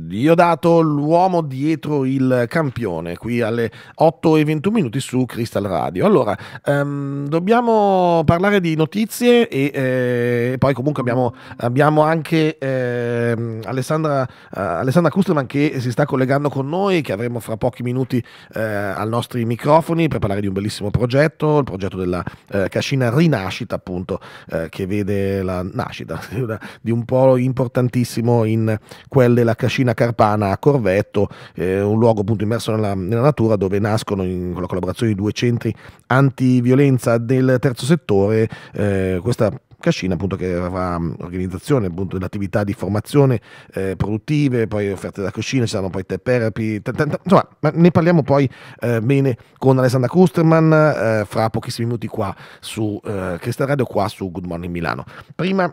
Diodato, l'uomo dietro il campione, qui alle 8 e 21 minuti su Crystal Radio. Allora, um, dobbiamo parlare di notizie e eh, poi comunque abbiamo, abbiamo anche eh, Alessandra, eh, Alessandra Kusterman che si sta collegando con noi, che avremo fra pochi minuti eh, ai nostri microfoni per parlare di un bellissimo progetto, il progetto della eh, cascina Rinascita, appunto, eh, che vede la nascita di un polo importantissimo in quelle della cascina Carpana a Corvetto, eh, un luogo appunto immerso nella, nella natura dove nascono in, con la collaborazione di due centri antiviolenza del terzo settore eh, questa Cascina appunto che aveva mm, organizzazione appunto dell'attività di formazione eh, produttive, poi offerte da Cascina, ci saranno poi te therapy, t- t- insomma ne parliamo poi eh, bene con Alessandra Kusterman eh, fra pochissimi minuti qua su eh, Crystal Radio, qua su Good Morning Milano. Prima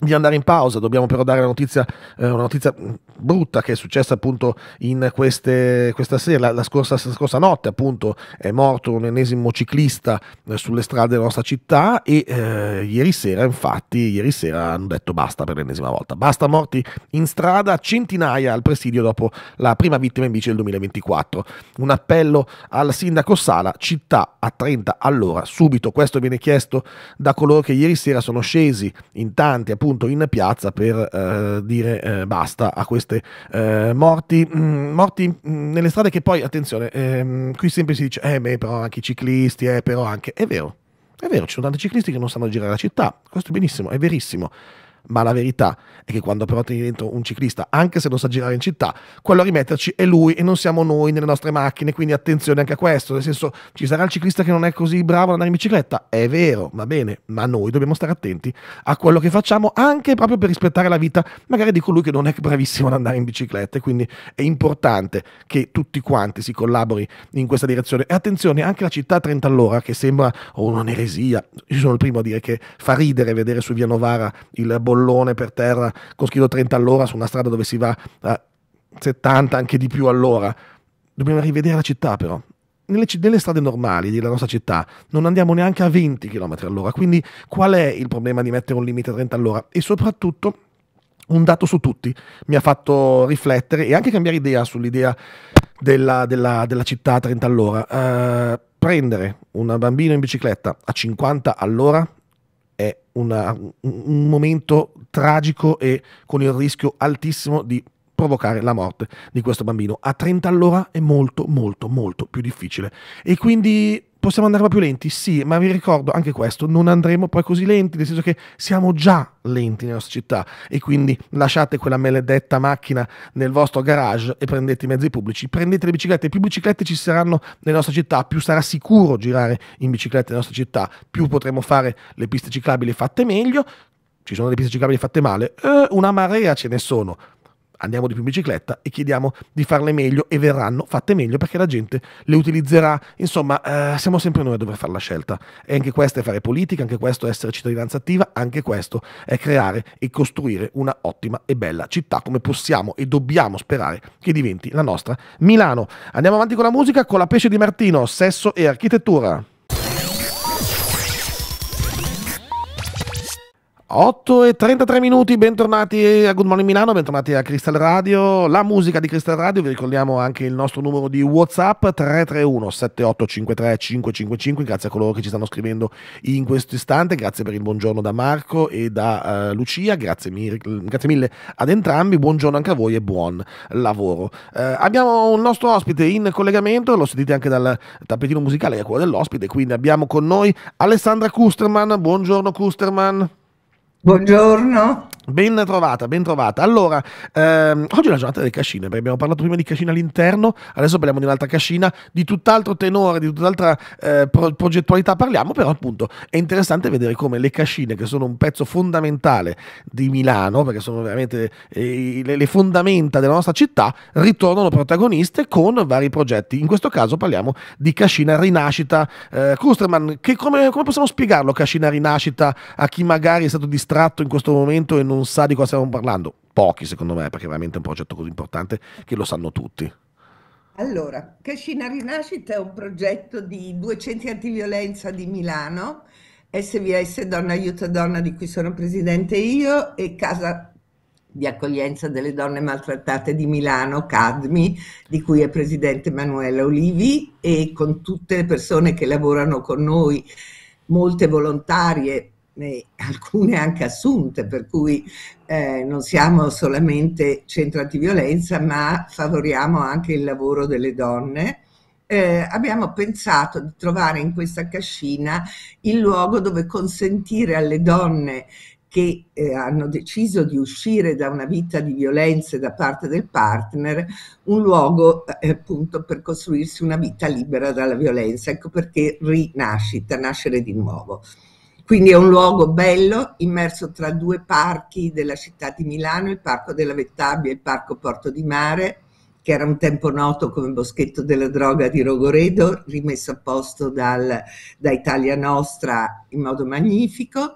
di andare in pausa, dobbiamo però dare la notizia, eh, una notizia brutta che è successa appunto in queste, questa sera, la, la, scorsa, la, scorsa, notte appunto è morto un ennesimo ciclista eh, sulle strade della nostra città e eh, ieri sera infatti, ieri sera hanno detto basta per l'ennesima volta, basta morti in strada, centinaia al presidio dopo la prima vittima in bici del 2024. Un appello al sindaco Sala, città a 30 all'ora, subito, questo viene chiesto da coloro che ieri sera sono scesi in tanti appunto appunto in piazza per eh, dire eh, basta a queste eh, morti, mh, mm, morti mh, mm, nelle strade che poi, attenzione, ehm, qui sempre si dice, eh, beh, però anche i ciclisti, eh, però anche... È vero, è vero, ci sono tanti ciclisti che non sanno girare la città, questo è benissimo, è verissimo ma la verità è che quando però tieni dentro un ciclista, anche se non sa girare in città, quello a rimetterci è lui e non siamo noi nelle nostre macchine, quindi attenzione anche a questo, nel senso ci sarà il ciclista che non è così bravo ad andare in bicicletta, è vero, va bene, ma noi dobbiamo stare attenti a quello che facciamo anche proprio per rispettare la vita magari di colui che non è bravissimo ad andare in bicicletta quindi è importante che tutti quanti si collabori in questa direzione e attenzione anche la città a 30 all'ora che sembra oh, un'eresia, io sono il primo a dire che fa ridere vedere su via Novara il bollo bollone per terra con scritto 30 all'ora su una strada dove si va a 70, anche di più all'ora. Dobbiamo rivedere la città però. Nelle, nelle, strade normali della nostra città non andiamo neanche a 20 km all'ora, quindi qual è il problema di mettere un limite a 30 all'ora? E soprattutto un dato su tutti mi ha fatto riflettere e anche cambiare idea sull'idea della, della, della città a 30 all'ora. Uh, prendere un bambino in bicicletta a 50 all'ora una, un momento tragico e con il rischio altissimo di provocare la morte di questo bambino. A 30 all'ora è molto, molto, molto più difficile. E quindi Possiamo andare più lenti? Sì, ma vi ricordo anche questo, non andremo poi così lenti, nel senso che siamo già lenti nella nostra città e quindi lasciate quella maledetta macchina nel vostro garage e prendete i mezzi pubblici, prendete le biciclette, più biciclette ci saranno nella nostra città, più sarà sicuro girare in bicicletta nella nostra città, più potremo fare le piste ciclabili fatte meglio, ci sono le piste ciclabili fatte male, eh, una marea ce ne sono, andiamo di più in bicicletta e chiediamo di farle meglio e verranno fatte meglio perché la gente le utilizzerà. Insomma, eh, siamo sempre noi a dover fare la scelta. E anche questo è fare politica, anche questo è essere cittadinanza attiva, anche questo è creare e costruire una ottima e bella città come possiamo e dobbiamo sperare che diventi la nostra Milano. Andiamo avanti con la musica, con la pesce di Martino, sesso e architettura. 8 e 33 minuti, bentornati a Good Morning Milano, bentornati a Crystal Radio, la musica di Crystal Radio, vi ricordiamo anche il nostro numero di Whatsapp 331 7853 555, grazie a coloro che ci stanno scrivendo in questo istante, grazie per il buongiorno da Marco e da uh, Lucia, grazie, mi, grazie, mille ad entrambi, buongiorno anche a voi e buon lavoro. Uh, abbiamo un nostro ospite in collegamento, lo sentite anche dal tappetino musicale che è quello dell'ospite, quindi abbiamo con noi Alessandra Kusterman, buongiorno Kusterman. Buongiorno. Ben trovata, ben trovata. Allora, ehm, oggi è la giornata delle cascine, perché abbiamo parlato prima di cascina all'interno, adesso parliamo di un'altra cascina, di tutt'altro tenore, di tutt'altra eh, pro- progettualità parliamo, però appunto è interessante vedere come le cascine, che sono un pezzo fondamentale di Milano, perché sono veramente eh, le, le, fondamenta della nostra città, ritornano protagoniste con vari progetti. In questo caso parliamo di Cascina Rinascita. Eh, Kusterman, che come, come possiamo spiegarlo Cascina Rinascita a chi magari è stato distratto? distratto in questo momento e non sa di cosa stiamo parlando? Pochi, secondo me, perché è veramente un progetto così importante che lo sanno tutti. Allora, Cascina Rinascita è un progetto di due centri antiviolenza di Milano, SVS Donna Aiuta Donna di cui sono presidente io e Casa di accoglienza delle donne maltrattate di Milano, CADMI, di cui è presidente Emanuela Olivi e con tutte le persone che lavorano con noi, molte volontarie, eh, alcune anche assunte, per cui eh, non siamo solamente centro antiviolenza, ma favoriamo anche il lavoro delle donne. Eh, abbiamo pensato di trovare in questa cascina il luogo dove consentire alle donne che eh, hanno deciso di uscire da una vita di violenze da parte del partner, un luogo eh, appunto per costruirsi una vita libera dalla violenza. Ecco perché rinascita, nascere di nuovo. Quindi è un luogo bello, immerso tra due parchi della città di Milano, il Parco della Vettabbia e il Parco Porto di Mare, che era un tempo noto come Boschetto della Droga di Rogoredo, rimesso a posto dal, da Italia Nostra in modo magnifico.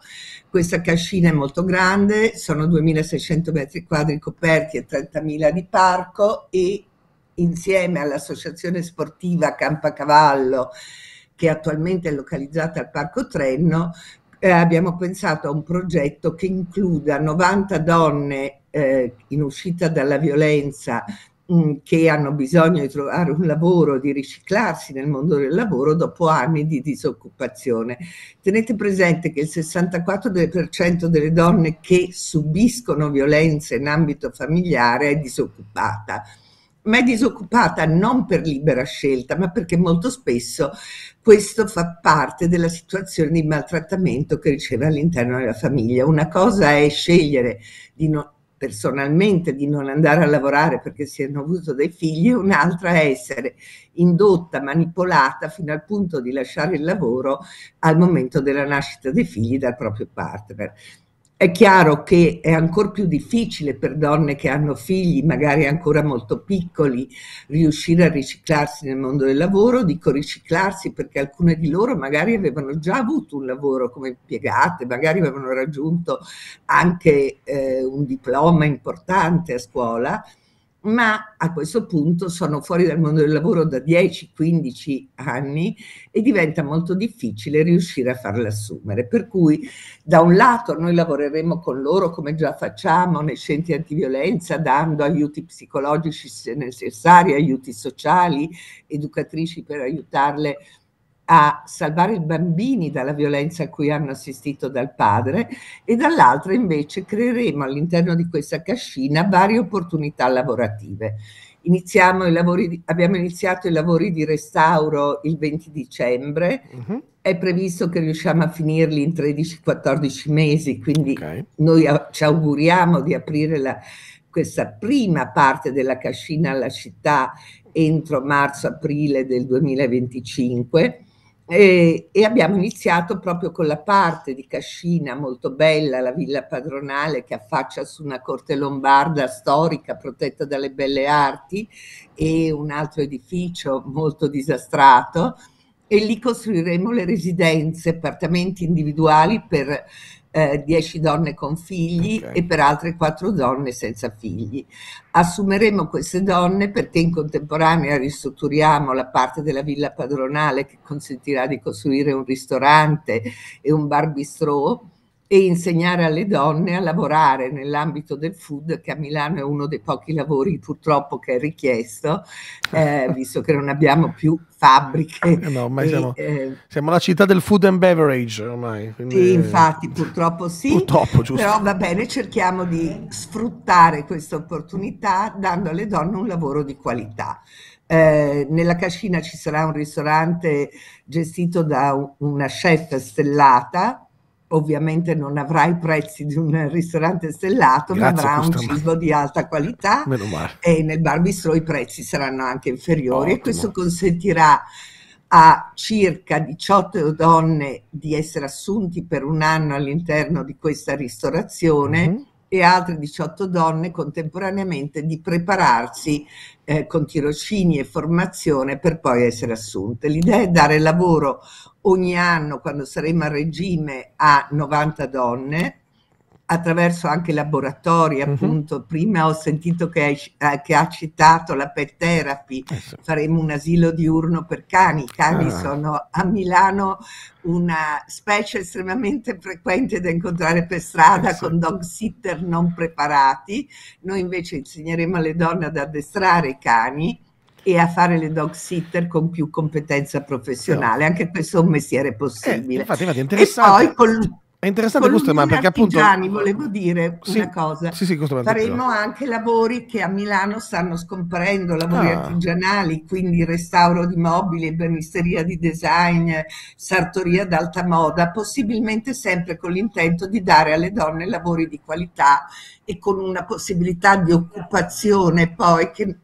Questa cascina è molto grande, sono 2.600 metri quadri coperti e 30.000 di parco e insieme all'associazione sportiva Campacavallo che attualmente è localizzata al Parco Trenno, eh, abbiamo pensato a un progetto che includa 90 donne eh, in uscita dalla violenza mm, che hanno bisogno di trovare un lavoro, di riciclarsi nel mondo del lavoro dopo anni di disoccupazione. Tenete presente che il 64% delle donne che subiscono violenza in ambito familiare è disoccupata ma è disoccupata non per libera scelta, ma perché molto spesso questo fa parte della situazione di maltrattamento che riceve all'interno della famiglia. Una cosa è scegliere di no, personalmente di non andare a lavorare perché si hanno avuto dei figli, un'altra è essere indotta, manipolata fino al punto di lasciare il lavoro al momento della nascita dei figli dal proprio partner. È chiaro che è ancora più difficile per donne che hanno figli, magari ancora molto piccoli, riuscire a riciclarsi nel mondo del lavoro. Dico riciclarsi perché alcune di loro magari avevano già avuto un lavoro come impiegate, magari avevano raggiunto anche eh, un diploma importante a scuola ma a questo punto sono fuori dal mondo del lavoro da 10-15 anni e diventa molto difficile riuscire a farle assumere. Per cui da un lato noi lavoreremo con loro come già facciamo nei centri antiviolenza, dando aiuti psicologici se necessari, aiuti sociali, educatrici per aiutarle a a salvare i bambini dalla violenza a cui hanno assistito dal padre e dall'altra invece creeremo all'interno di questa cascina varie opportunità lavorative. Iniziamo i Lavori, abbiamo iniziato i lavori di restauro il 20 dicembre, uh mhm. -huh. è previsto che riusciamo a finirli in 13-14 mesi, quindi okay. noi ci auguriamo di aprire la, questa prima parte della cascina alla città entro marzo-aprile del 2025 e, e, abbiamo iniziato proprio con la parte di Cascina, molto bella, la villa padronale che affaccia su una corte lombarda storica protetta dalle belle arti e un altro edificio molto disastrato e lì costruiremo le residenze, appartamenti individuali per eh, 10 donne con figli okay. e per altre 4 donne senza figli. Assumeremo queste donne perché in contemporanea ristrutturiamo la parte della villa padronale che consentirà di costruire un ristorante e un bar bistrò e insegnare alle donne a lavorare nell'ambito del food, che a Milano è uno dei pochi lavori purtroppo che è richiesto, eh, visto che non abbiamo più fabbriche. Eh, no, ormai siamo, eh, siamo, la città del food and beverage ormai. Quindi... Sì, infatti, purtroppo sì. Purtroppo, giusto. Però va bene, cerchiamo di sfruttare questa opportunità dando alle donne un lavoro di qualità. Eh, nella cascina ci sarà un ristorante gestito da una chef stellata ovviamente non avrà i prezzi di un ristorante stellato, Grazie, ma avrà un cibo di alta qualità e nel barbistro i prezzi saranno anche inferiori Ottimo. e questo consentirà a circa 18 donne di essere assunti per un anno all'interno di questa ristorazione. Mm-hmm e altre 18 donne contemporaneamente di prepararsi eh, con tirocini e formazione per poi essere assunte. L'idea è dare lavoro ogni anno, quando saremo a regime, a 90 donne attraverso anche laboratori, mhm. appunto. Uh-huh. Prima ho sentito che, hai, eh, che, ha citato la pet therapy, Adesso. Eh, faremo un asilo diurno per cani. I cani ah. sono a Milano una specie estremamente frequente da incontrare per strada Adesso. Eh, con dog sitter non preparati. Noi invece insegneremo alle donne ad addestrare i cani e a fare le dog sitter con più competenza professionale, no. anche questo è un mestiere possibile. Eh, infatti, infatti, e poi con è interessante questo, Costume perché appunto... volevo dire sì, una cosa. Sì, sì, Faremo anche lavori che a Milano stanno scomparendo, lavori ah. artigianali, quindi restauro di mobili, banisteria di design, sartoria d'alta moda, possibilmente sempre con l'intento di dare alle donne lavori di qualità e con una possibilità di occupazione poi che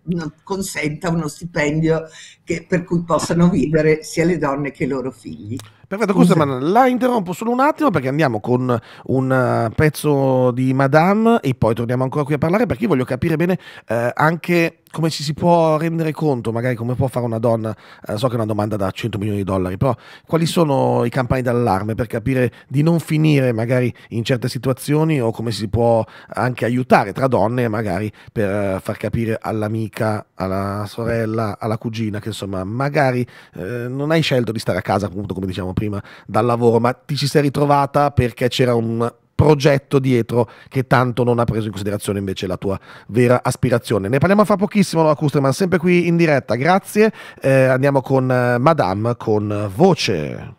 consenta uno stipendio che, per cui possano vivere sia le donne che i loro figli. Perfetto, Kusterman, sì. la interrompo solo un attimo perché andiamo con un eh, pezzo di Madame e poi torniamo ancora qui a parlare perché io voglio capire bene eh, anche come ci si può rendere conto, magari come può fare una donna, eh, so che è una domanda da 100 milioni di dollari, però quali sono i campani d'allarme per capire di non finire magari in certe situazioni o come si può anche aiutare tra donne magari per eh, far capire all'amica, alla sorella, alla cugina che insomma magari eh, non hai scelto di stare a casa appunto come diciamo prima dal lavoro, ma ti ci sei ritrovata perché c'era un progetto dietro che tanto non ha preso in considerazione invece la tua vera aspirazione. Ne parliamo fra pochissimo, Laura Kusterman, sempre qui in diretta, grazie. Eh, andiamo con eh, Madame con Voce.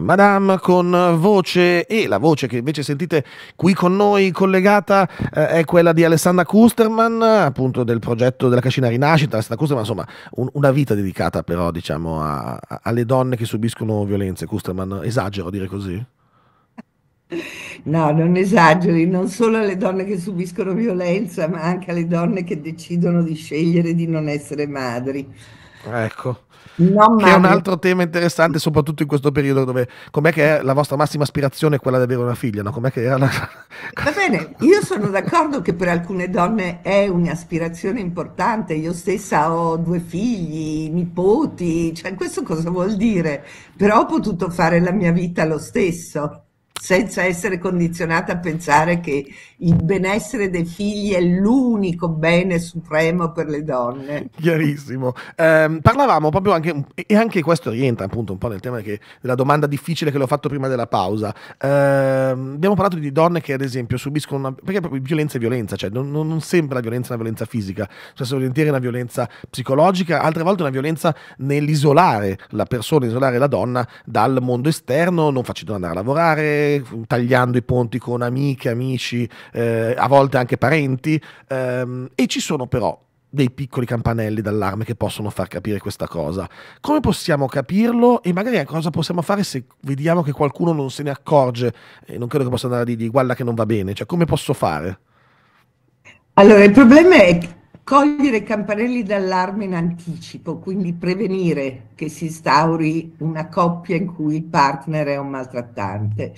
Madame con voce e la voce che invece sentite qui con noi collegata eh, è quella di Alessandra Kusterman, appunto del progetto della Cascina Rinascita. Alessandra Kusterman, insomma, un, una vita dedicata però diciamo a, a, alle donne che subiscono violenze. Kusterman, esagero a dire così? No, non esageri, non solo alle donne che subiscono violenza, ma anche alle donne che decidono di scegliere di non essere madri. Ecco. Non che è un altro tema interessante, soprattutto in questo periodo dove com'è che è la vostra massima aspirazione è quella di avere una figlia, no? Com'è che era la... Va bene, io sono d'accordo che per alcune donne è un'aspirazione importante, io stessa ho due figli, nipoti, cioè questo cosa vuol dire? Però ho potuto fare la mia vita lo stesso senza essere condizionata a pensare che il benessere dei figli è l'unico bene supremo per le donne. Chiarissimo. Eh, parlavamo proprio anche, e anche questo rientra appunto un po' nel tema che, della domanda difficile che l'ho fatto prima della pausa. Eh, abbiamo parlato di donne che ad esempio subiscono, una, perché proprio violenza è violenza, cioè non, non sempre la violenza è una violenza fisica, spesso volentieri è una violenza psicologica, altre volte è una violenza nell'isolare la persona, isolare la donna dal mondo esterno, non facendo andare a lavorare tagliando i ponti con amiche, amici, eh, a volte anche parenti, ehm, e ci sono però dei piccoli campanelli d'allarme che possono far capire questa cosa. Come possiamo capirlo e magari ecco, cosa possiamo fare se vediamo che qualcuno non se ne accorge e non credo che possa andare a dirgli guarda che non va bene, cioè come posso fare? Allora, il problema è cogliere i campanelli d'allarme in anticipo, quindi prevenire che si instauri una coppia in cui il partner è un maltrattante.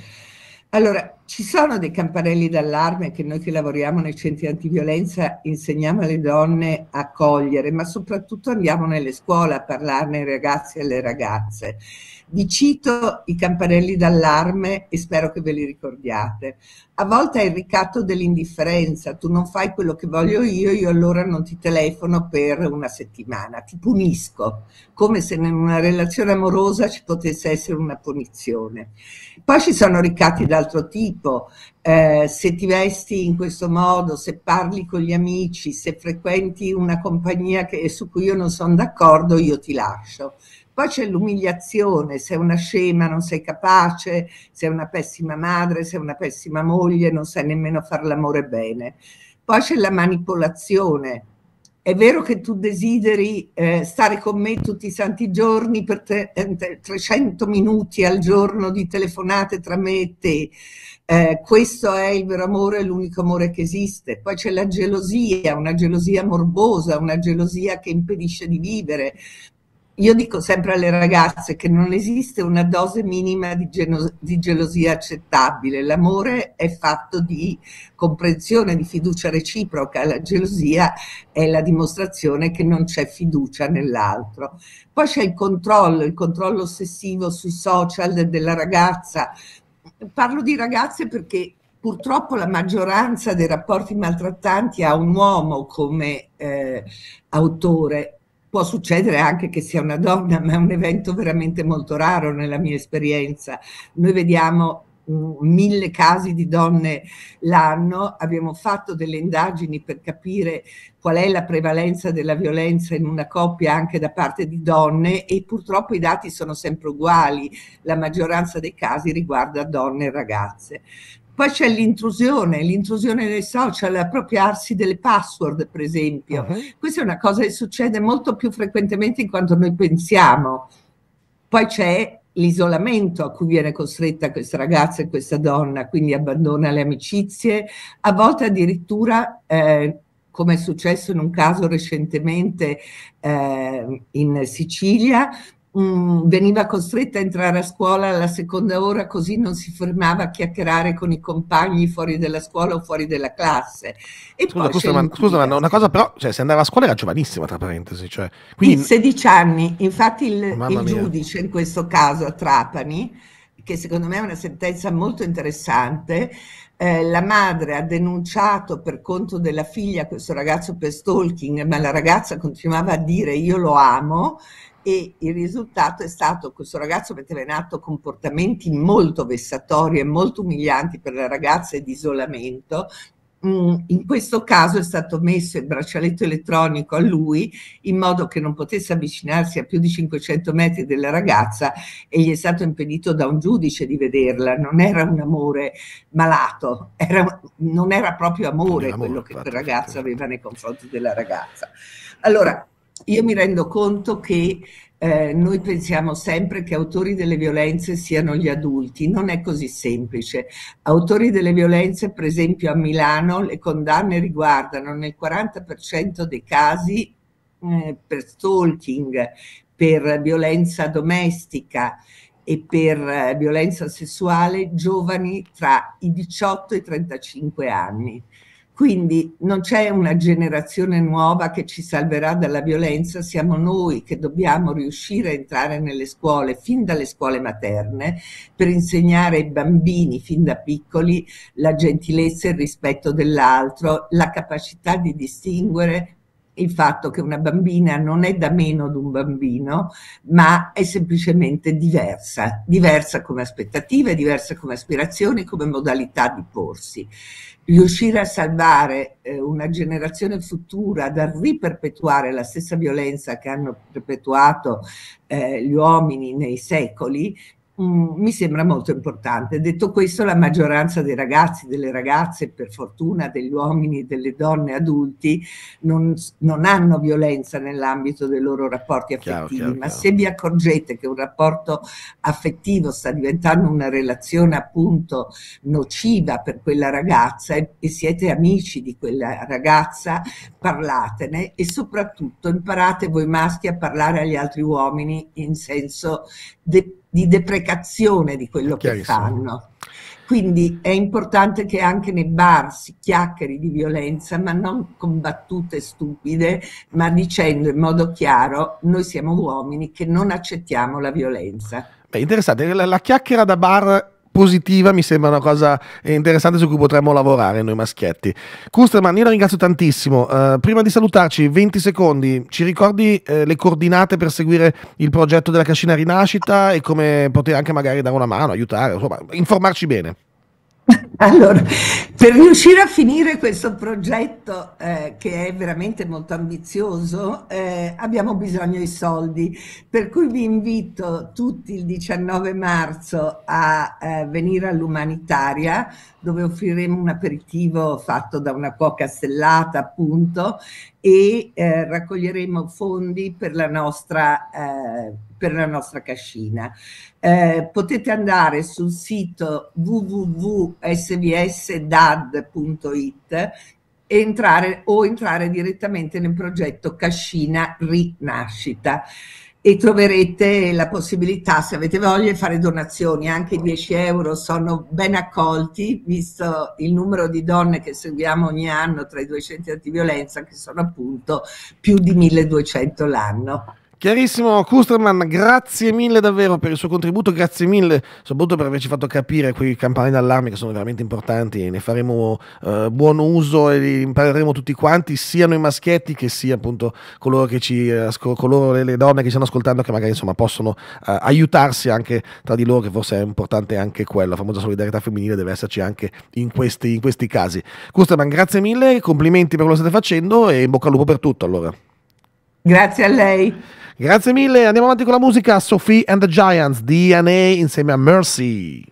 Allora, ci sono dei campanelli d'allarme che noi che lavoriamo nei centri antiviolenza insegniamo alle donne a cogliere, ma soprattutto andiamo nelle scuole a parlarne ai ragazzi e alle ragazze. Vi cito i campanelli d'allarme e spero che ve li ricordiate. A volte è il ricatto dell'indifferenza, tu non fai quello che voglio io, io allora non ti telefono per una settimana, ti punisco, come se in una relazione amorosa ci potesse essere una punizione. Poi ci sono ricatti d'altro tipo tipo, eh, se ti vesti in questo modo, se parli con gli amici, se frequenti una compagnia che, su cui io non sono d'accordo, io ti lascio. Poi c'è l'umiliazione, sei una scema, non sei capace, sei una pessima madre, sei una pessima moglie, non sai nemmeno fare l'amore bene. Poi c'è la manipolazione, è vero che tu desideri eh, stare con me tutti i santi giorni per te, 300 eh, minuti al giorno di telefonate tra me e te, eh, questo è il vero amore, l'unico amore che esiste. Poi c'è la gelosia, una gelosia morbosa, una gelosia che impedisce di vivere. Io dico sempre alle ragazze che non esiste una dose minima di, di gelosia accettabile, l'amore è fatto di comprensione, di fiducia reciproca, la gelosia è la dimostrazione che non c'è fiducia nell'altro. Poi c'è il controllo, il controllo ossessivo sui social della ragazza, Parlo di ragazze perché purtroppo la maggioranza dei rapporti maltrattanti ha un uomo come eh, autore. Può succedere anche che sia una donna, ma è un evento veramente molto raro nella mia esperienza. Noi vediamo mille casi di donne l'anno, abbiamo fatto delle indagini per capire qual è la prevalenza della violenza in una coppia anche da parte di donne e purtroppo i dati sono sempre uguali, la maggioranza dei casi riguarda donne e ragazze. Poi c'è l'intrusione, l'intrusione dei social, appropriarsi delle password, per esempio. Uh -huh. Questa è una cosa che succede molto più frequentemente in quanto noi pensiamo. Poi c'è l'isolamento a cui viene costretta questa ragazza e questa donna, quindi abbandona le amicizie, a volte addirittura eh, come è successo in un caso recentemente eh, in Sicilia, Mm, veniva costretta a entrare a scuola alla seconda ora così non si fermava a chiacchierare con i compagni fuori della scuola o fuori della classe. E scusa, scusa, ma, scusa ma una cosa però, cioè, se andava a scuola era giovanissima, tra parentesi. Cioè, quindi... 16 anni, infatti il, il giudice in questo caso a Trapani, che secondo me è una sentenza molto interessante, eh, la madre ha denunciato per conto della figlia questo ragazzo per stalking, ma la ragazza continuava a dire io lo amo e il risultato è stato che questo ragazzo metteva in atto comportamenti molto vessatori e molto umilianti per le ragazze di isolamento mm, in questo caso è stato messo il braccialetto elettronico a lui in modo che non potesse avvicinarsi a più di 500 metri della ragazza e gli è stato impedito da un giudice di vederla. Non era un amore malato, era, non era proprio amore, amore quello che quel ragazzo aveva nei confronti della ragazza. Allora, io mi rendo conto che eh, noi pensiamo sempre che autori delle violenze siano gli adulti, non è così semplice. Autori delle violenze, per esempio a Milano, le condanne riguardano nel 40% dei casi eh, per stalking, per violenza domestica e per eh, violenza sessuale giovani tra i 18 e i 35 anni. Quindi non c'è una generazione nuova che ci salverà dalla violenza, siamo noi che dobbiamo riuscire a entrare nelle scuole, fin dalle scuole materne, per insegnare ai bambini fin da piccoli la gentilezza e il rispetto dell'altro, la capacità di distinguere il fatto che una bambina non è da meno di un bambino, ma è semplicemente diversa, diversa come aspettative, diversa come aspirazioni, come modalità di porsi. Riuscire a salvare eh, una generazione futura dal riperpetuare la stessa violenza che hanno perpetuato eh, gli uomini nei secoli Mm, mi sembra molto importante. Detto questo, la maggioranza dei ragazzi, delle ragazze, per fortuna degli uomini, delle donne adulti, non, non hanno violenza nell'ambito dei loro rapporti affettivi, chiaro, chiaro, ma se vi accorgete che un rapporto affettivo sta diventando una relazione appunto nociva per quella ragazza e, e siete amici di quella ragazza, parlatene e soprattutto imparate voi maschi a parlare agli altri uomini in senso de- di deprecazione di quello che fanno. Quindi è importante che anche nei bar si chiacchieri di violenza, ma non con battute stupide, ma dicendo in modo chiaro, noi siamo uomini che non accettiamo la violenza. Beh, interessante, la, la chiacchiera da bar positiva mi sembra una cosa interessante su cui potremmo lavorare noi maschietti. Kusterman, io la ringrazio tantissimo. Uh, prima di salutarci, 20 secondi, ci ricordi uh, le coordinate per seguire il progetto della Cascina Rinascita e come poter anche magari dare una mano, aiutare, insomma, informarci bene. Allora, per riuscire a finire questo progetto eh, che è veramente molto ambizioso eh, abbiamo bisogno di soldi, per cui vi invito tutti il 19 marzo a eh, venire all'Umanitaria dove offriremo un aperitivo fatto da una cuoca stellata appunto e eh, raccoglieremo fondi per la nostra eh, per la nostra cascina. Eh, potete andare sul sito www.svsdad.it e entrare o entrare direttamente nel progetto Cascina Rinascita e troverete la possibilità, se avete voglia, di fare donazioni, anche 10 euro sono ben accolti, visto il numero di donne che seguiamo ogni anno tra i 200 antiviolenza, che sono appunto più di 1200 l'anno. Chiarissimo, Kusterman, grazie mille davvero per il suo contributo, grazie mille soprattutto per averci fatto capire quei campanelli d'allarme che sono veramente importanti e ne faremo eh, buon uso e li impareremo tutti quanti, siano i maschietti che sia appunto coloro che ci eh, coloro le, le donne che ci stanno ascoltando che magari insomma possono eh, aiutarsi anche tra di loro che forse è importante anche quello, la famosa solidarietà femminile deve esserci anche in questi, in questi casi. Kusterman, grazie mille, complimenti per quello che state facendo e in bocca al lupo per tutto allora. Grazie a lei. Grazie mille, andiamo avanti con la musica. Sophie and the Giants, DNA insieme a Mercy.